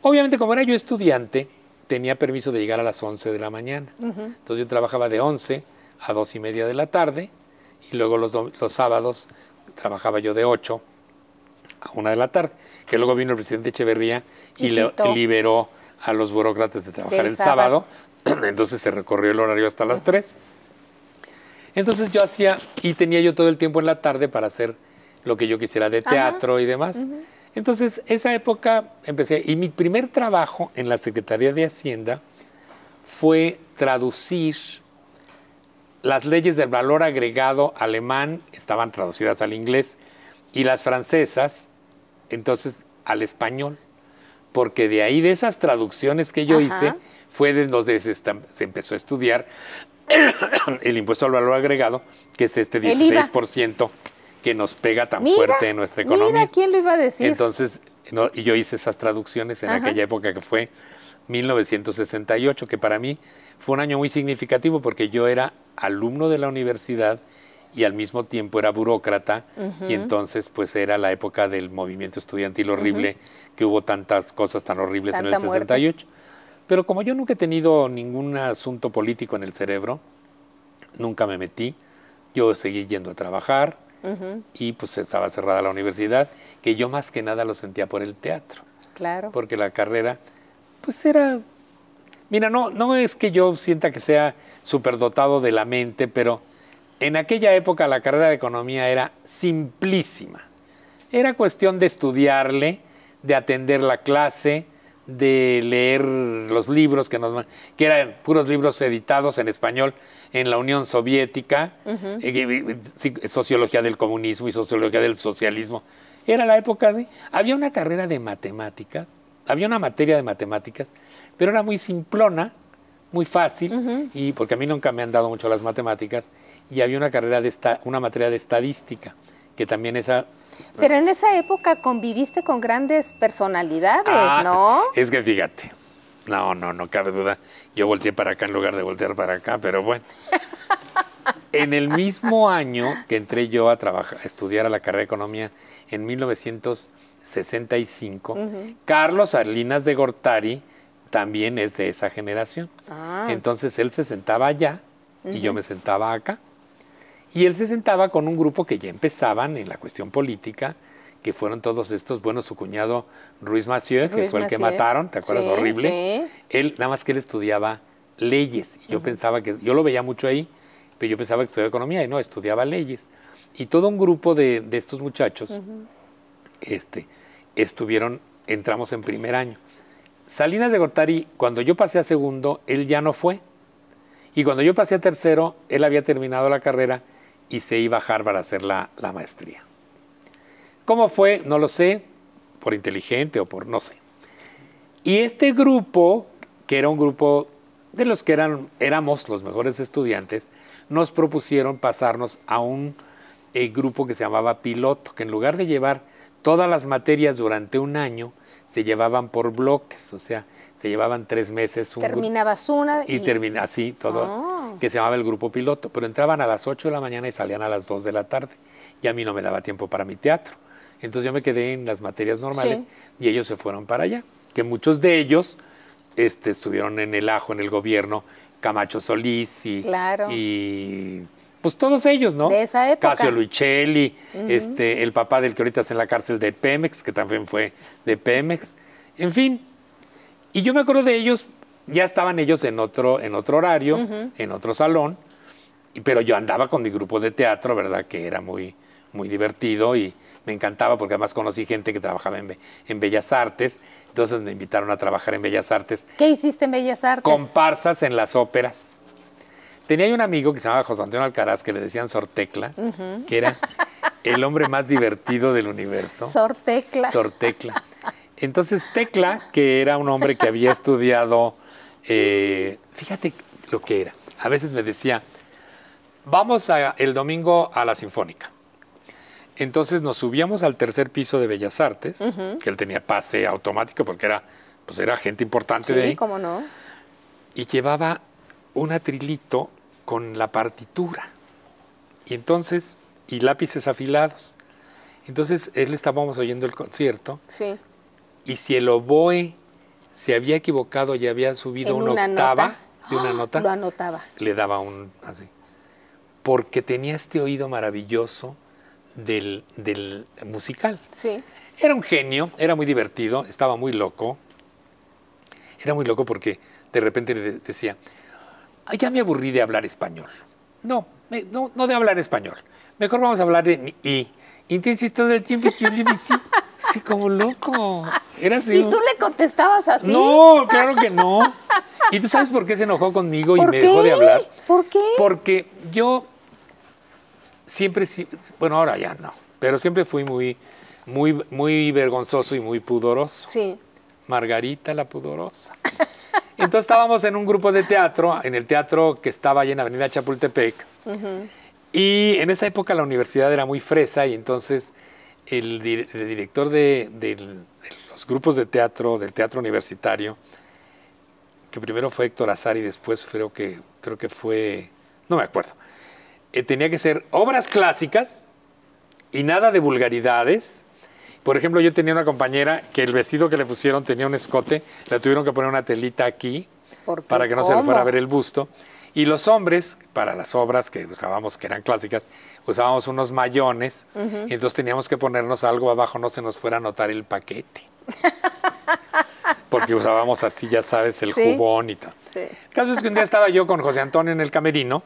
Obviamente, como era yo estudiante, tenía permiso de llegar a las 11 de la mañana. Entonces yo trabajaba de 11 a 2 y media de la tarde y luego los, los sábados trabajaba yo de 8 a 1 de la tarde, que luego vino el presidente Echeverría y, le, liberó a los burócratas de trabajar el sábado. <clears throat> entonces se recorrió el horario hasta las 3. Entonces yo hacía, y tenía yo todo el tiempo en la tarde para hacer lo que yo quisiera de teatro y demás. Entonces, esa época empecé, y mi primer trabajo en la Secretaría de Hacienda fue traducir las leyes del valor agregado alemán, estaban traducidas al inglés, y las francesas, entonces, al español, porque de ahí, de esas traducciones que yo hice, fue de donde se, se empezó a estudiar <coughs> el impuesto al valor agregado, que es este 16% que nos pega tan fuerte en nuestra economía. Mira, ¿quién lo iba a decir? Entonces, no, y yo hice esas traducciones en aquella época que fue 1968, que para mí fue un año muy significativo porque yo era alumno de la universidad y al mismo tiempo era burócrata y entonces pues era la época del movimiento estudiantil horrible que hubo tantas cosas tan horribles en el 68. Pero como yo nunca he tenido ningún asunto político en el cerebro, nunca me metí, yo seguí yendo a trabajar, y pues estaba cerrada la universidad, que yo más que nada lo sentía por el teatro. Claro. Porque la carrera, pues era... Mira, no, no es que yo sienta que sea superdotado de la mente, pero en aquella época la carrera de economía era simplísima. Era cuestión de estudiarle, de atender la clase, de leer los libros que nos que eran puros libros editados en español en la Unión Soviética, eh, sociología del comunismo y sociología del socialismo. Era la época así. Había una carrera de matemáticas, había una materia de matemáticas, pero era muy simplona, muy fácil, y porque a mí nunca me han dado mucho las matemáticas, y había una carrera de esta, una materia de estadística, que también esa pero en esa época conviviste con grandes personalidades, ah, ¿no? Es que fíjate, no, no, no cabe duda. Yo volteé para acá en lugar de voltear para acá, pero bueno. <laughs> en el mismo año que entré yo a trabajar, a estudiar a la carrera de economía, en 1965, Carlos Arlinas de Gortari también es de esa generación. Ah. Entonces él se sentaba allá y yo me sentaba acá. Y él se sentaba con un grupo que ya empezaban en la cuestión política, que fueron todos estos, bueno, su cuñado Ruiz Massieu, que fue el que mataron, ¿te acuerdas? Horrible. Él, nada más que él estudiaba leyes. yo pensaba que, yo lo veía mucho ahí, pero yo pensaba que estudiaba economía y no, estudiaba leyes. Y todo un grupo de, estos muchachos este, estuvieron, entramos en primer año. Salinas de Gortari, cuando yo pasé a segundo, él ya no fue. Y cuando yo pasé a tercero, él había terminado la carrera y se iba a Harvard a hacer la, maestría. ¿Cómo fue? No lo sé, por inteligente o por no sé. Y este grupo, que era un grupo de los que eran, éramos los mejores estudiantes, nos propusieron pasarnos a un eh, grupo que se llamaba piloto, que en lugar de llevar todas las materias durante un año, se llevaban por bloques, o sea, se llevaban tres meses. Un Terminabas una y, y termina así todo, oh. que se llamaba el grupo piloto, pero entraban a las 8 de la mañana y salían a las 2 de la tarde y a mí no me daba tiempo para mi teatro. Entonces yo me quedé en las materias normales y ellos se fueron para allá, que muchos de ellos este, estuvieron en el ajo, en el gobierno, Camacho Solís y, y pues todos ellos, ¿no? De esa época. Casio Luicelli, este, el papá del que ahorita está en la cárcel de Pemex, que también fue de Pemex. En fin, y yo me acuerdo de ellos, ya estaban ellos en otro, en otro horario, en otro salón, pero yo andaba con mi grupo de teatro, ¿verdad? Que era muy, muy divertido y me encantaba porque además conocí gente que trabajaba en, Bellas Artes, entonces me invitaron a trabajar en Bellas Artes. ¿Qué hiciste en Bellas Artes? Comparsas en las óperas. Tenía un amigo que se llamaba José Antonio Alcaraz, que le decían Sortecla, que era el hombre más divertido del universo. Sortecla. Sortecla. Entonces Tecla, que era un hombre que había estudiado, eh, fíjate lo que era. A veces me decía, vamos el domingo a la Sinfónica. Entonces nos subíamos al tercer piso de Bellas Artes, que él tenía pase automático porque era, pues era gente importante de ahí. cómo no. Y llevaba un atrilito con la partitura. Y entonces, y lápices afilados. Entonces él estábamos oyendo el concierto. Sí. Y si el oboe se había equivocado y había subido una, octava de una <gasps> nota, lo anotaba. Le daba un así. Porque tenía este oído maravilloso del, musical. Sí. Era un genio, era muy divertido, estaba muy loco. Era muy loco porque de repente le decía, ya me aburrí de hablar español. No, no, de hablar español. Mejor vamos a hablar de y entonces todo el tiempo que yo le sí, como loco. ¿Y tú le contestabas así? No, claro que no. ¿Y tú sabes por qué se enojó conmigo y me dejó de hablar? ¿Por qué? Porque yo siempre, bueno, ahora ya no, pero siempre fui muy, muy, muy vergonzoso y muy pudoroso. Sí. Margarita la pudorosa. Entonces estábamos en un grupo de teatro, en el teatro que estaba allá en Avenida Chapultepec. Y en esa época la universidad era muy fresa y entonces el, director de, los grupos de teatro, del teatro universitario, que primero fue Héctor Azar y después creo que, creo que fue, no me acuerdo, eh, tenía que ser obras clásicas y nada de vulgaridades. Por ejemplo, yo tenía una compañera que el vestido que le pusieron tenía un escote, le tuvieron que poner una telita aquí para que no se le fuera a ver el busto. Y los hombres, para las obras que usábamos, que eran clásicas, usábamos unos mayones, y entonces teníamos que ponernos algo abajo, no se nos fuera a notar el paquete. <laughs> Porque usábamos así, ya sabes, el jubón y tal. El caso es que un día estaba yo con José Antonio en el camerino,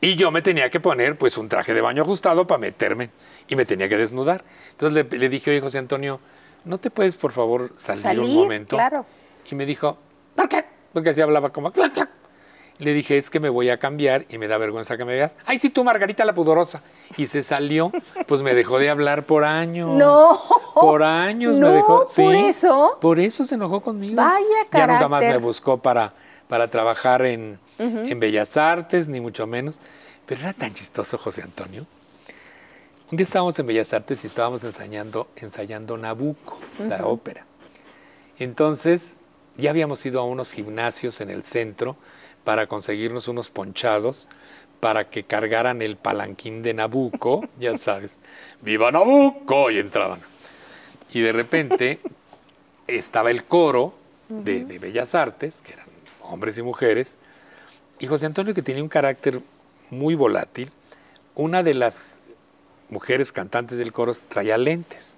y yo me tenía que poner pues un traje de baño ajustado para meterme, y me tenía que desnudar. Entonces le, dije, oye, José Antonio, ¿no te puedes, por favor, salir, un momento? Claro. Y me dijo, ¿por qué? Porque así hablaba como... Le dije, es que me voy a cambiar y me da vergüenza que me veas. Ay, sí, tú, Margarita la pudorosa. Y se salió, pues me dejó de hablar por años. No. Por años me dejó. ¿Por eso? Por eso se enojó conmigo. Vaya carácter. Ya nunca más me buscó para, para trabajar en, Bellas Artes, ni mucho menos. Pero era tan chistoso José Antonio. Un día estábamos en Bellas Artes y estábamos ensayando, ensayando Nabucco, la ópera. Entonces, ya habíamos ido a unos gimnasios en el centro para conseguirnos unos ponchados para que cargaran el palanquín de Nabucco, <laughs> ya sabes, ¡Viva Nabucco! Y entraban. Y de repente estaba el coro de, Bellas Artes, que eran hombres y mujeres, y José Antonio, que tenía un carácter muy volátil, una de las mujeres cantantes del coro traía lentes.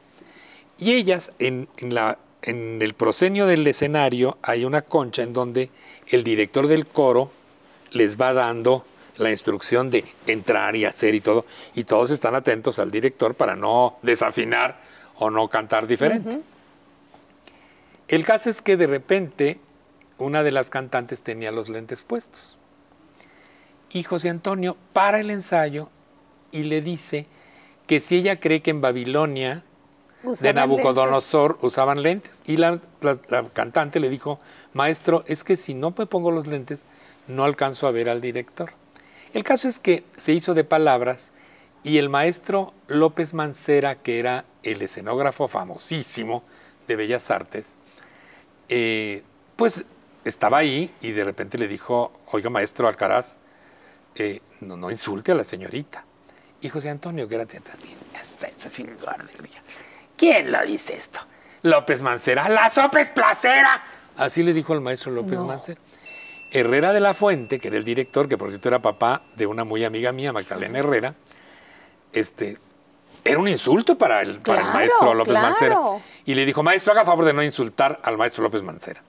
Y ellas en la en el prosenio del escenario hay una concha en donde el director del coro les va dando la instrucción de entrar y hacer y todo, y todos están atentos al director para no desafinar o no cantar diferente. El caso es que de repente una de las cantantes tenía los lentes puestos. Y José Antonio para el ensayo y le dice que si ella cree que en Babilonia de Nabucodonosor usaban lentes. Y la, cantante le dijo, maestro, es que si no me pongo los lentes, no alcanzo a ver al director. El caso es que se hizo de palabras y el maestro López Mancera, que era el escenógrafo famosísimo de Bellas Artes, pues estaba ahí y de repente le dijo, oiga maestro Alcaraz, no, insulte a la señorita. Y José Antonio, que era día. ¿Quién lo dice esto? López Mancera. ¡La sopa placera! Así le dijo el maestro López Mancera. Herrera de la Fuente, que era el director, que por cierto era papá de una muy amiga mía, Magdalena Herrera, este, era un insulto para el, maestro López Mancera. Y le dijo, maestro, haga favor de no insultar al maestro López Mancera.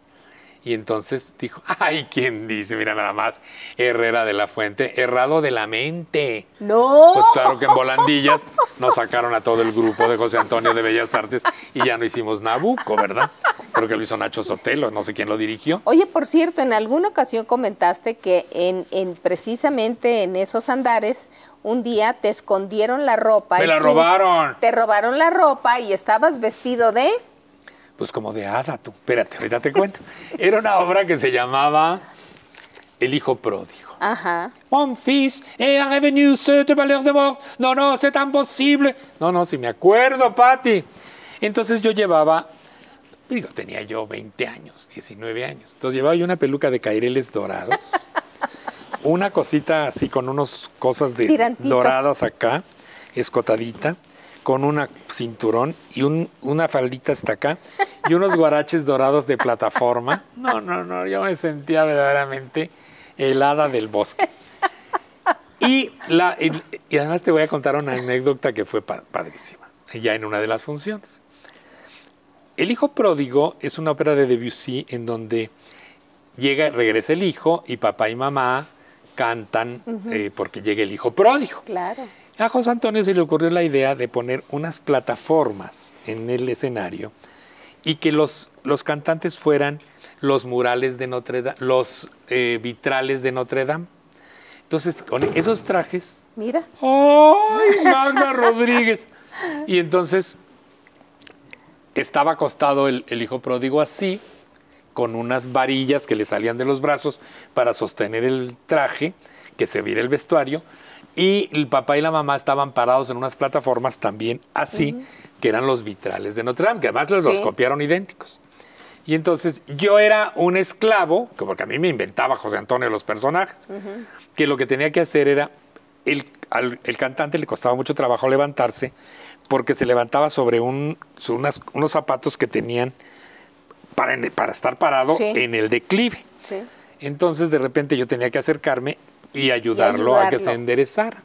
Y entonces dijo, <laughs> ay, ¿quién dice? Mira nada más, Herrera de la Fuente, errado de la mente. No. Pues claro que en volandillas nos sacaron a todo el grupo de José Antonio de Bellas Artes y ya no hicimos Nabucco, ¿verdad? Creo que lo hizo Nacho Sotelo, no sé quién lo dirigió. Oye, por cierto, en alguna ocasión comentaste que en, en precisamente en esos andares un día te escondieron la ropa. Me la robaron. Te robaron la ropa y estabas vestido de... Pues como de hada ah, tú. Espérate, ahorita te cuento. Era una obra que se llamaba El hijo pródigo. Ajá. Mon fils est revenu eh, de valeur de No, no, es tan posible. No, no, si me acuerdo, Patti. Entonces yo llevaba, digo, tenía yo 20 años, 19 años. Entonces llevaba yo una peluca de caireles dorados. una cosita así con unos cosas de doradas acá, escotadita con un cinturón y una faldita hasta acá y unos guaraches dorados de plataforma. No, no, no, yo me sentía verdaderamente helada del bosque. Y, la, y además te voy a contar una anécdota que fue padrísima, ya en una de las funciones. El hijo pródigo es una ópera de Debussy en donde llega, regresa el hijo y papá y mamá cantan eh, porque llega el hijo pródigo. Claro. A José Antonio se le ocurrió la idea de poner unas plataformas en el escenario y que los, los cantantes fueran los murales de Notre Dame, los eh, vitrales de Notre Dame. Entonces, con esos trajes. Mira. ¡Ay, Magda Rodríguez! Y entonces estaba acostado el, el hijo pródigo así, con unas varillas que le salían de los brazos para sostener el traje, que se viera el vestuario. Y el papá y la mamá estaban parados en unas plataformas también así, que eran los vitrales de Notre Dame, que además los, copiaron idénticos. Y entonces yo era un esclavo, porque a mí me inventaba José Antonio los personajes, que lo que tenía que hacer era, el, al, cantante le costaba mucho trabajo levantarse, porque se levantaba sobre unos zapatos que tenían para, para estar parado en el declive. Entonces de repente yo tenía que acercarme y ayudarlo, a que se enderezara.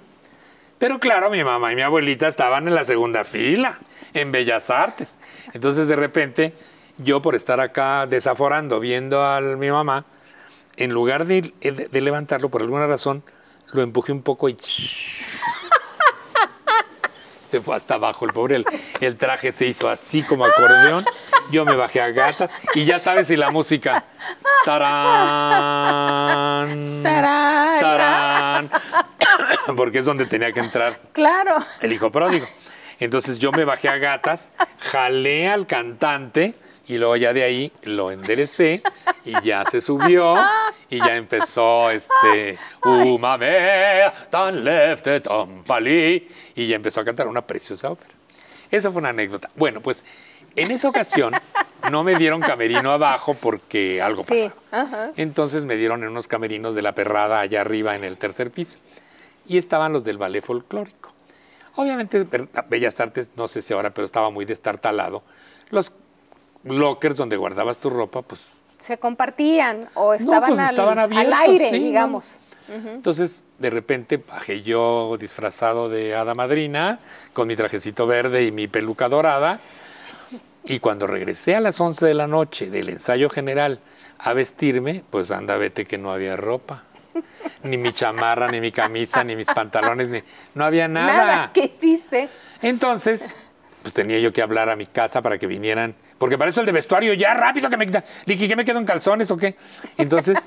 Pero claro, mi mamá y mi abuelita estaban en la segunda fila, en Bellas Artes. Entonces de repente yo por estar acá desaforando, viendo a mi mamá, en lugar de, de levantarlo por alguna razón, lo empujé un poco y se fue hasta abajo el pobre. El, traje se hizo así como acordeón. Yo me bajé a gatas y ya sabes y la música. Tarán. Tarán. Tarán. <coughs> Porque es donde tenía que entrar. Claro. El hijo pródigo. Entonces yo me bajé a gatas, jalé al cantante y luego ya de ahí lo enderecé y ya se subió y ya empezó este Umame <laughs> uh, tan lefte tan palí y ya empezó a cantar una preciosa ópera. Esa fue una anécdota. Bueno, pues en esa ocasión no me dieron camerino abajo porque algo pasó. Entonces me dieron en unos camerinos de la perrada allá arriba en el tercer piso y estaban los del ballet folclórico. Obviamente Bellas Artes, no sé si ahora, pero estaba muy destartalado. Los lockers donde guardabas tu ropa, pues se compartían o pues, estaban, al, aire, digamos. Entonces, de repente bajé yo disfrazado de hada madrina, con mi trajecito verde y mi peluca dorada. Y cuando regresé a las 11 de la noche del ensayo general a vestirme, pues anda, vete que no había ropa. Ni mi chamarra, ni mi camisa, ni mis pantalones, ni... no había nada. Nada, ¿qué hiciste? Entonces, pues tenía yo que hablar a mi casa para que vinieran porque para eso el de vestuario, ya rápido que me. quita. dije, ¿qué me quedo en calzones o qué? Entonces,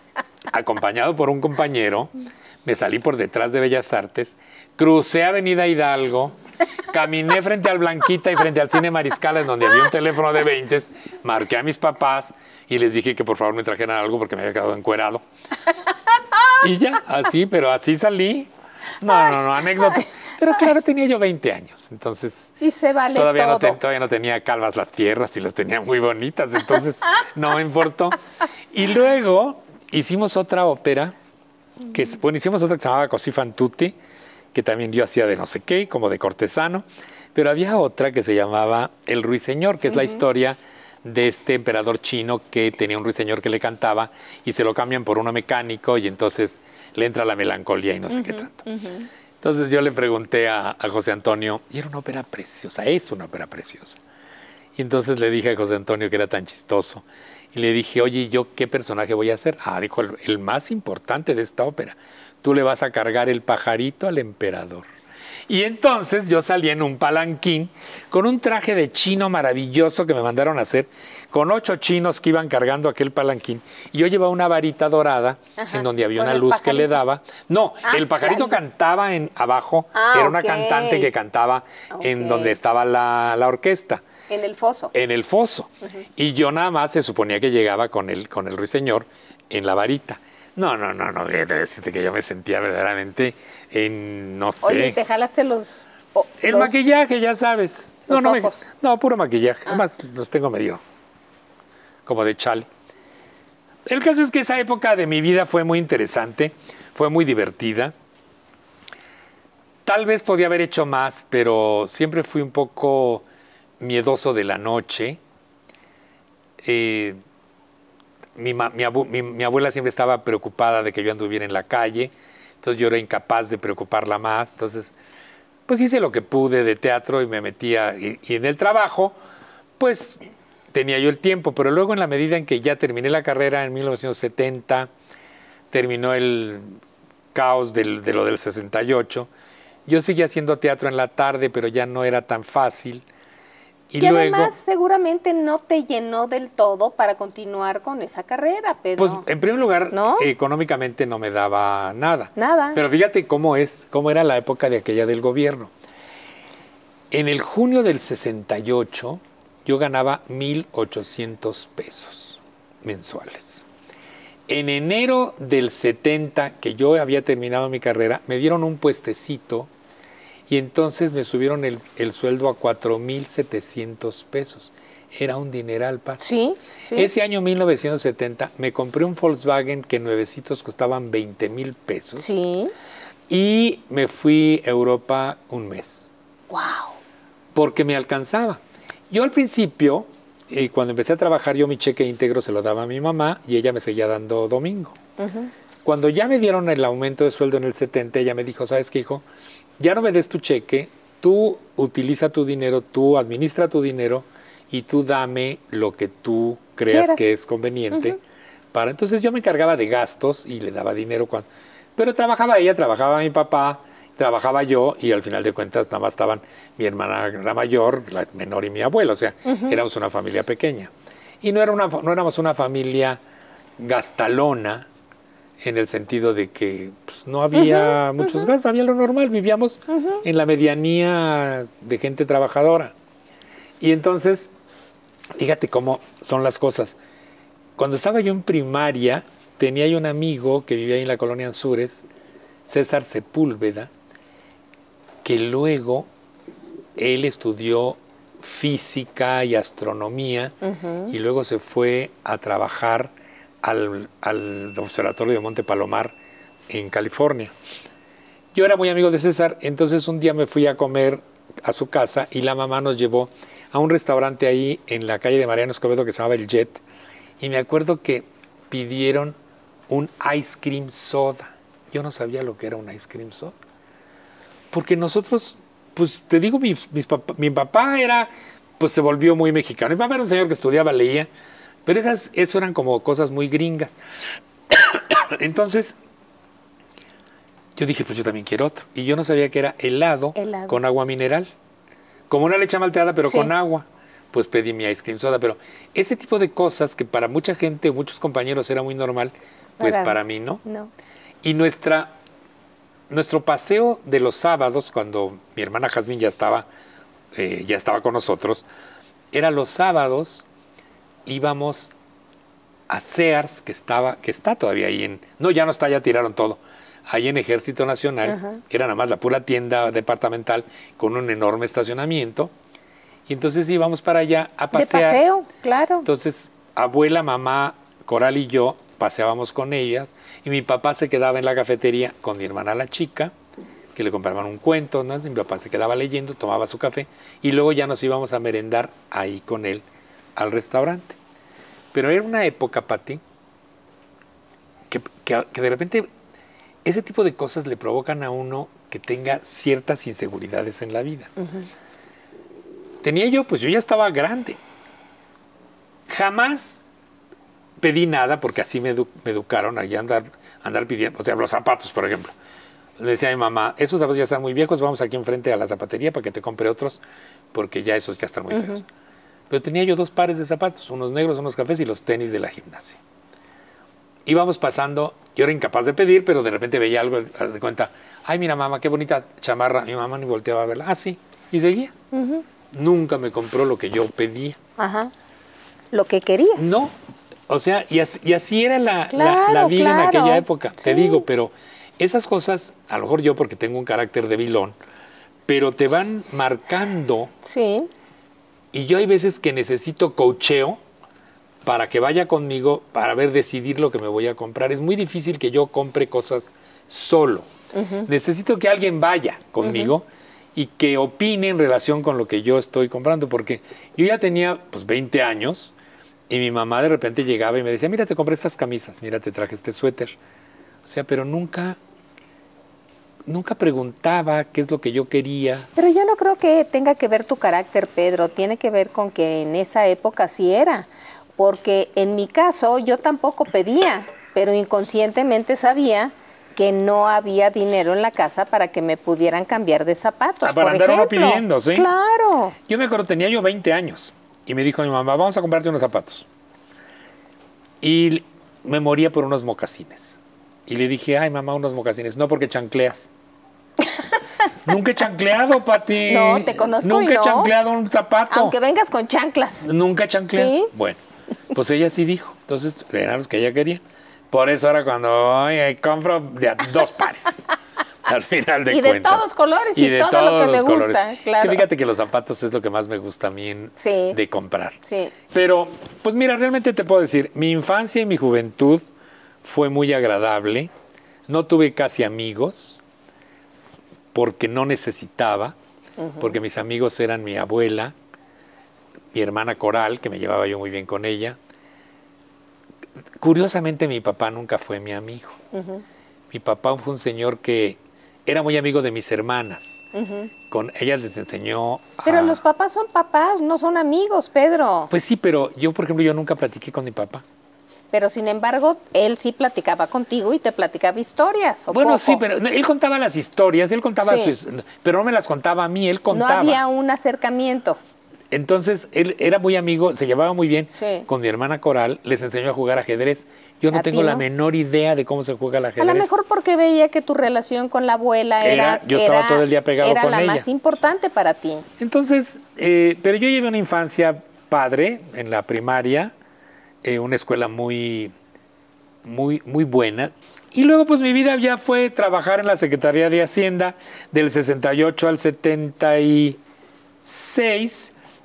<laughs> acompañado por un compañero, me salí por detrás de Bellas Artes, crucé Avenida Hidalgo, caminé frente al Blanquita y frente al Cine Mariscal, en donde había un teléfono de 20, marqué a mis papás y les dije que por favor me trajeran algo porque me había quedado encuerado. <laughs> Y ya, así, pero así salí. No, no, no, anécdota. Pero claro, tenía yo 20 años, entonces... Y se vale todavía todo. No todavía no tenía calvas las tierras y las tenía muy bonitas, entonces <laughs> no me importó. Y luego hicimos otra ópera, que, bueno, hicimos otra que se llamaba Così fan tutti, que también yo hacía de no sé qué, como de cortesano, pero había otra que se llamaba El Ruiseñor, que es la historia de este emperador chino que tenía un ruiseñor que le cantaba y se lo cambian por uno mecánico y entonces le entra la melancolía y no sé qué tanto. Entonces yo le pregunté a, José Antonio, y era una ópera preciosa, es una ópera preciosa. Y entonces le dije a José Antonio que era tan chistoso. Y le dije, oye, ¿yo qué personaje voy a hacer? Ah, dijo, el más importante de esta ópera. Tú le vas a cargar el pajarito al emperador. Y entonces yo salí en un palanquín con un traje de chino maravilloso que me mandaron a hacer, con ocho chinos que iban cargando aquel palanquín. Y yo llevaba una varita dorada en donde había una luz que le daba. No, ah, el pajarito cantaba en abajo, ah, era una cantante que cantaba en donde estaba la, orquesta. En el foso. En el foso. Y yo nada más se suponía que llegaba con el, con el ruiseñor en la varita. No, no, no, no, decirte que yo me sentía verdaderamente en, no sé. Oye, ¿te jalaste los...? el maquillaje, ya sabes. No, los no, ojos. no, puro maquillaje. Ah. Además, los tengo medio como de chale. El caso es que esa época de mi vida fue muy interesante, fue muy divertida. Tal vez podía haber hecho más, pero siempre fui un poco miedoso de la noche. Eh, mi, mi, abuela siempre estaba preocupada de que yo anduviera en la calle, entonces yo era incapaz de preocuparla más, entonces pues hice lo que pude de teatro y me metía, y, en el trabajo, pues tenía yo el tiempo, pero luego en la medida en que ya terminé la carrera en 1970, terminó el caos de lo del 68, yo seguía haciendo teatro en la tarde, pero ya no era tan fácil, y, luego, además seguramente no te llenó del todo para continuar con esa carrera, Pedro. Pues en primer lugar, económicamente no me daba nada. Nada. Pero fíjate cómo es, cómo era la época de aquella del gobierno. En el junio del 68 yo ganaba 1.800 pesos mensuales. En enero del 70, que yo había terminado mi carrera, me dieron un puestecito y entonces me subieron el, sueldo a 4.700 pesos. Era un dineral, para Sí, sí. Ese año 1970 me compré un Volkswagen que nuevecitos costaban 20 mil pesos. Sí. Y me fui a Europa un mes. ¡Wow! Porque me alcanzaba. Yo al principio, eh, cuando empecé a trabajar, yo mi cheque íntegro se lo daba a mi mamá y ella me seguía dando domingo. Cuando ya me dieron el aumento de sueldo en el 70, ella me dijo, ¿sabes qué, hijo? ya no me des tu cheque, tú utiliza tu dinero, tú administra tu dinero y tú dame lo que tú creas que es conveniente. para Entonces yo me encargaba de gastos y le daba dinero. Cuando... Pero trabajaba ella, trabajaba mi papá, trabajaba yo y al final de cuentas nada más estaban mi hermana mayor, la menor y mi abuelo. O sea, éramos una familia pequeña. Y no, era una, no éramos una familia gastalona, en el sentido de que pues, no había muchos gastos, había lo normal, vivíamos en la medianía de gente trabajadora. Y entonces, fíjate cómo son las cosas. Cuando estaba yo en primaria, tenía yo un amigo que vivía en la colonia Anzures, César Sepúlveda, que luego él estudió física y astronomía y luego se fue a trabajar al, observatorio de Monte Palomar en California. Yo era muy amigo de César, entonces un día me fui a comer a su casa y la mamá nos llevó a un restaurante ahí en la calle de Mariano Escobedo que se llamaba El Jet. Y me acuerdo que pidieron un ice cream soda. Yo no sabía lo que era un ice cream soda. Porque nosotros, pues te digo, mi papá era, pues se volvió muy mexicano. Mi papá era un señor que estudiaba, leía, pero esas eso eran como cosas muy gringas. <coughs> Entonces, yo dije, pues yo también quiero otro. Y yo no sabía que era helado, con agua mineral. Como una leche malteada, pero con agua. Pues pedí mi ice cream soda. Pero ese tipo de cosas que para mucha gente, muchos compañeros era muy normal, pues para, mí no. Y nuestra, nuestro paseo de los sábados, cuando mi hermana Jazmín ya estaba, eh, ya estaba con nosotros, era los sábados íbamos a Sears, que estaba, que está todavía ahí en. No, ya no está, ya tiraron todo. Ahí en Ejército Nacional, que era nada más la pura tienda departamental con un enorme estacionamiento. Y entonces íbamos para allá a pasear. De paseo, claro. Entonces, abuela, mamá, Coral y yo paseábamos con ellas. Y mi papá se quedaba en la cafetería con mi hermana la chica, que le compraban un cuento. Mi papá se quedaba leyendo, tomaba su café. Y luego ya nos íbamos a merendar ahí con él al restaurante. Pero era una época, Pati, que, que, de repente ese tipo de cosas le provocan a uno que tenga ciertas inseguridades en la vida. Tenía yo, pues yo ya estaba grande. Jamás pedí nada porque así me, educaron allá andar, andar pidiendo, o sea, los zapatos, por ejemplo. Le decía a mi mamá, esos zapatos ya están muy viejos, vamos aquí enfrente a la zapatería para que te compre otros, porque ya esos ya están muy feos. Pero tenía yo dos pares de zapatos, unos negros, unos cafés y los tenis de la gimnasia. Íbamos pasando, yo era incapaz de pedir, pero de repente veía algo, de cuenta, ay mira mamá, qué bonita chamarra. Mi mamá ni volteaba a verla, ah sí, y seguía. Nunca me compró lo que yo pedía. Ajá. Lo que querías. No, o sea, y así, era la, vida en aquella época, te digo, pero esas cosas, a lo mejor yo porque tengo un carácter de vilón, pero te van marcando sí. Y yo hay veces que necesito cocheo para que vaya conmigo, para ver decidir lo que me voy a comprar. Es muy difícil que yo compre cosas solo. Necesito que alguien vaya conmigo y que opine en relación con lo que yo estoy comprando, porque yo ya tenía pues 20 años y mi mamá de repente llegaba y me decía, mira, te compré estas camisas, mira, te traje este suéter. O sea, pero nunca nunca preguntaba qué es lo que yo quería. Pero yo no creo que tenga que ver tu carácter, Pedro, tiene que ver con que en esa época sí era, porque en mi caso yo tampoco pedía, pero inconscientemente sabía que no había dinero en la casa para que me pudieran cambiar de zapatos. Ah, para por andar ejemplo. pidiendo, sí. Claro. Yo me acuerdo, tenía yo 20 años y me dijo mi mamá, vamos a comprarte unos zapatos. Y me moría por unos mocasines. Y le dije, ay, mamá, unos mocasines. No, porque chancleas. <laughs> Nunca he chancleado, Pati. No, te conozco Nunca y he chancleado un zapato. Aunque vengas con chanclas. Nunca he chancleado. ¿Sí? Bueno, pues ella sí dijo. Entonces, eran los que ella quería. Por eso ahora cuando voy, eh, compro de dos pares. <laughs> al final de cuentas. Y de todos colores y, de todos lo que me gusta. Claro. que fíjate que los zapatos es lo que más me gusta a mí de comprar. Sí. Pero, pues mira, realmente te puedo decir, mi infancia y mi juventud fue muy agradable, no tuve casi amigos, porque no necesitaba, porque mis amigos eran mi abuela, mi hermana Coral, que me llevaba yo muy bien con ella. Curiosamente mi papá nunca fue mi amigo. Mi papá fue un señor que era muy amigo de mis hermanas. Con ellas les enseñó. Pero los papás son papás, no son amigos, Pedro. Pues sí, pero yo, por ejemplo, yo nunca platiqué con mi papá pero sin embargo, él sí platicaba contigo y te platicaba historias. bueno, sí, pero él contaba las historias, él contaba pero no me las contaba a mí, él contaba. No había un acercamiento. Entonces, él era muy amigo, se llevaba muy bien con mi hermana Coral, les enseñó a jugar ajedrez. Yo no tengo la menor idea de cómo se juega el ajedrez. A lo mejor porque veía que tu relación con la abuela era... yo estaba todo el día pegado con ella. Era la más importante para ti. Entonces, eh, pero yo llevé una infancia padre en la primaria, eh, una escuela muy, muy, muy buena. Y luego pues mi vida ya fue trabajar en la Secretaría de Hacienda del 68 al 76.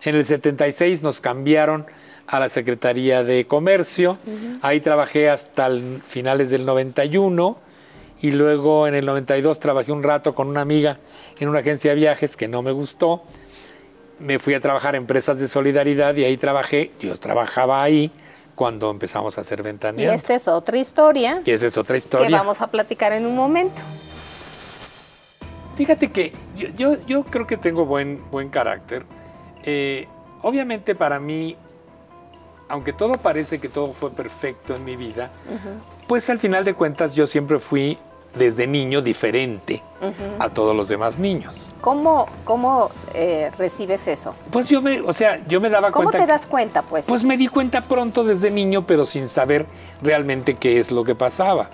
En el 76 nos cambiaron a la Secretaría de Comercio. Ahí trabajé hasta finales del 91 y luego en el 92 trabajé un rato con una amiga en una agencia de viajes que no me gustó. Me fui a trabajar en empresas de solidaridad y ahí trabajé, yo trabajaba ahí cuando empezamos a hacer ventaneando. Y esta es otra historia. Y es otra historia. Que vamos a platicar en un momento. Fíjate que yo, creo que tengo buen, buen carácter. Eh, obviamente para mí, aunque todo parece que todo fue perfecto en mi vida, pues al final de cuentas yo siempre fui desde niño diferente a todos los demás niños. ¿Cómo, cómo eh, recibes eso? Pues yo me, o sea, yo me daba cuenta. ¿Cómo te das cuenta, pues? Pues me di cuenta pronto desde niño, pero sin saber realmente qué es lo que pasaba.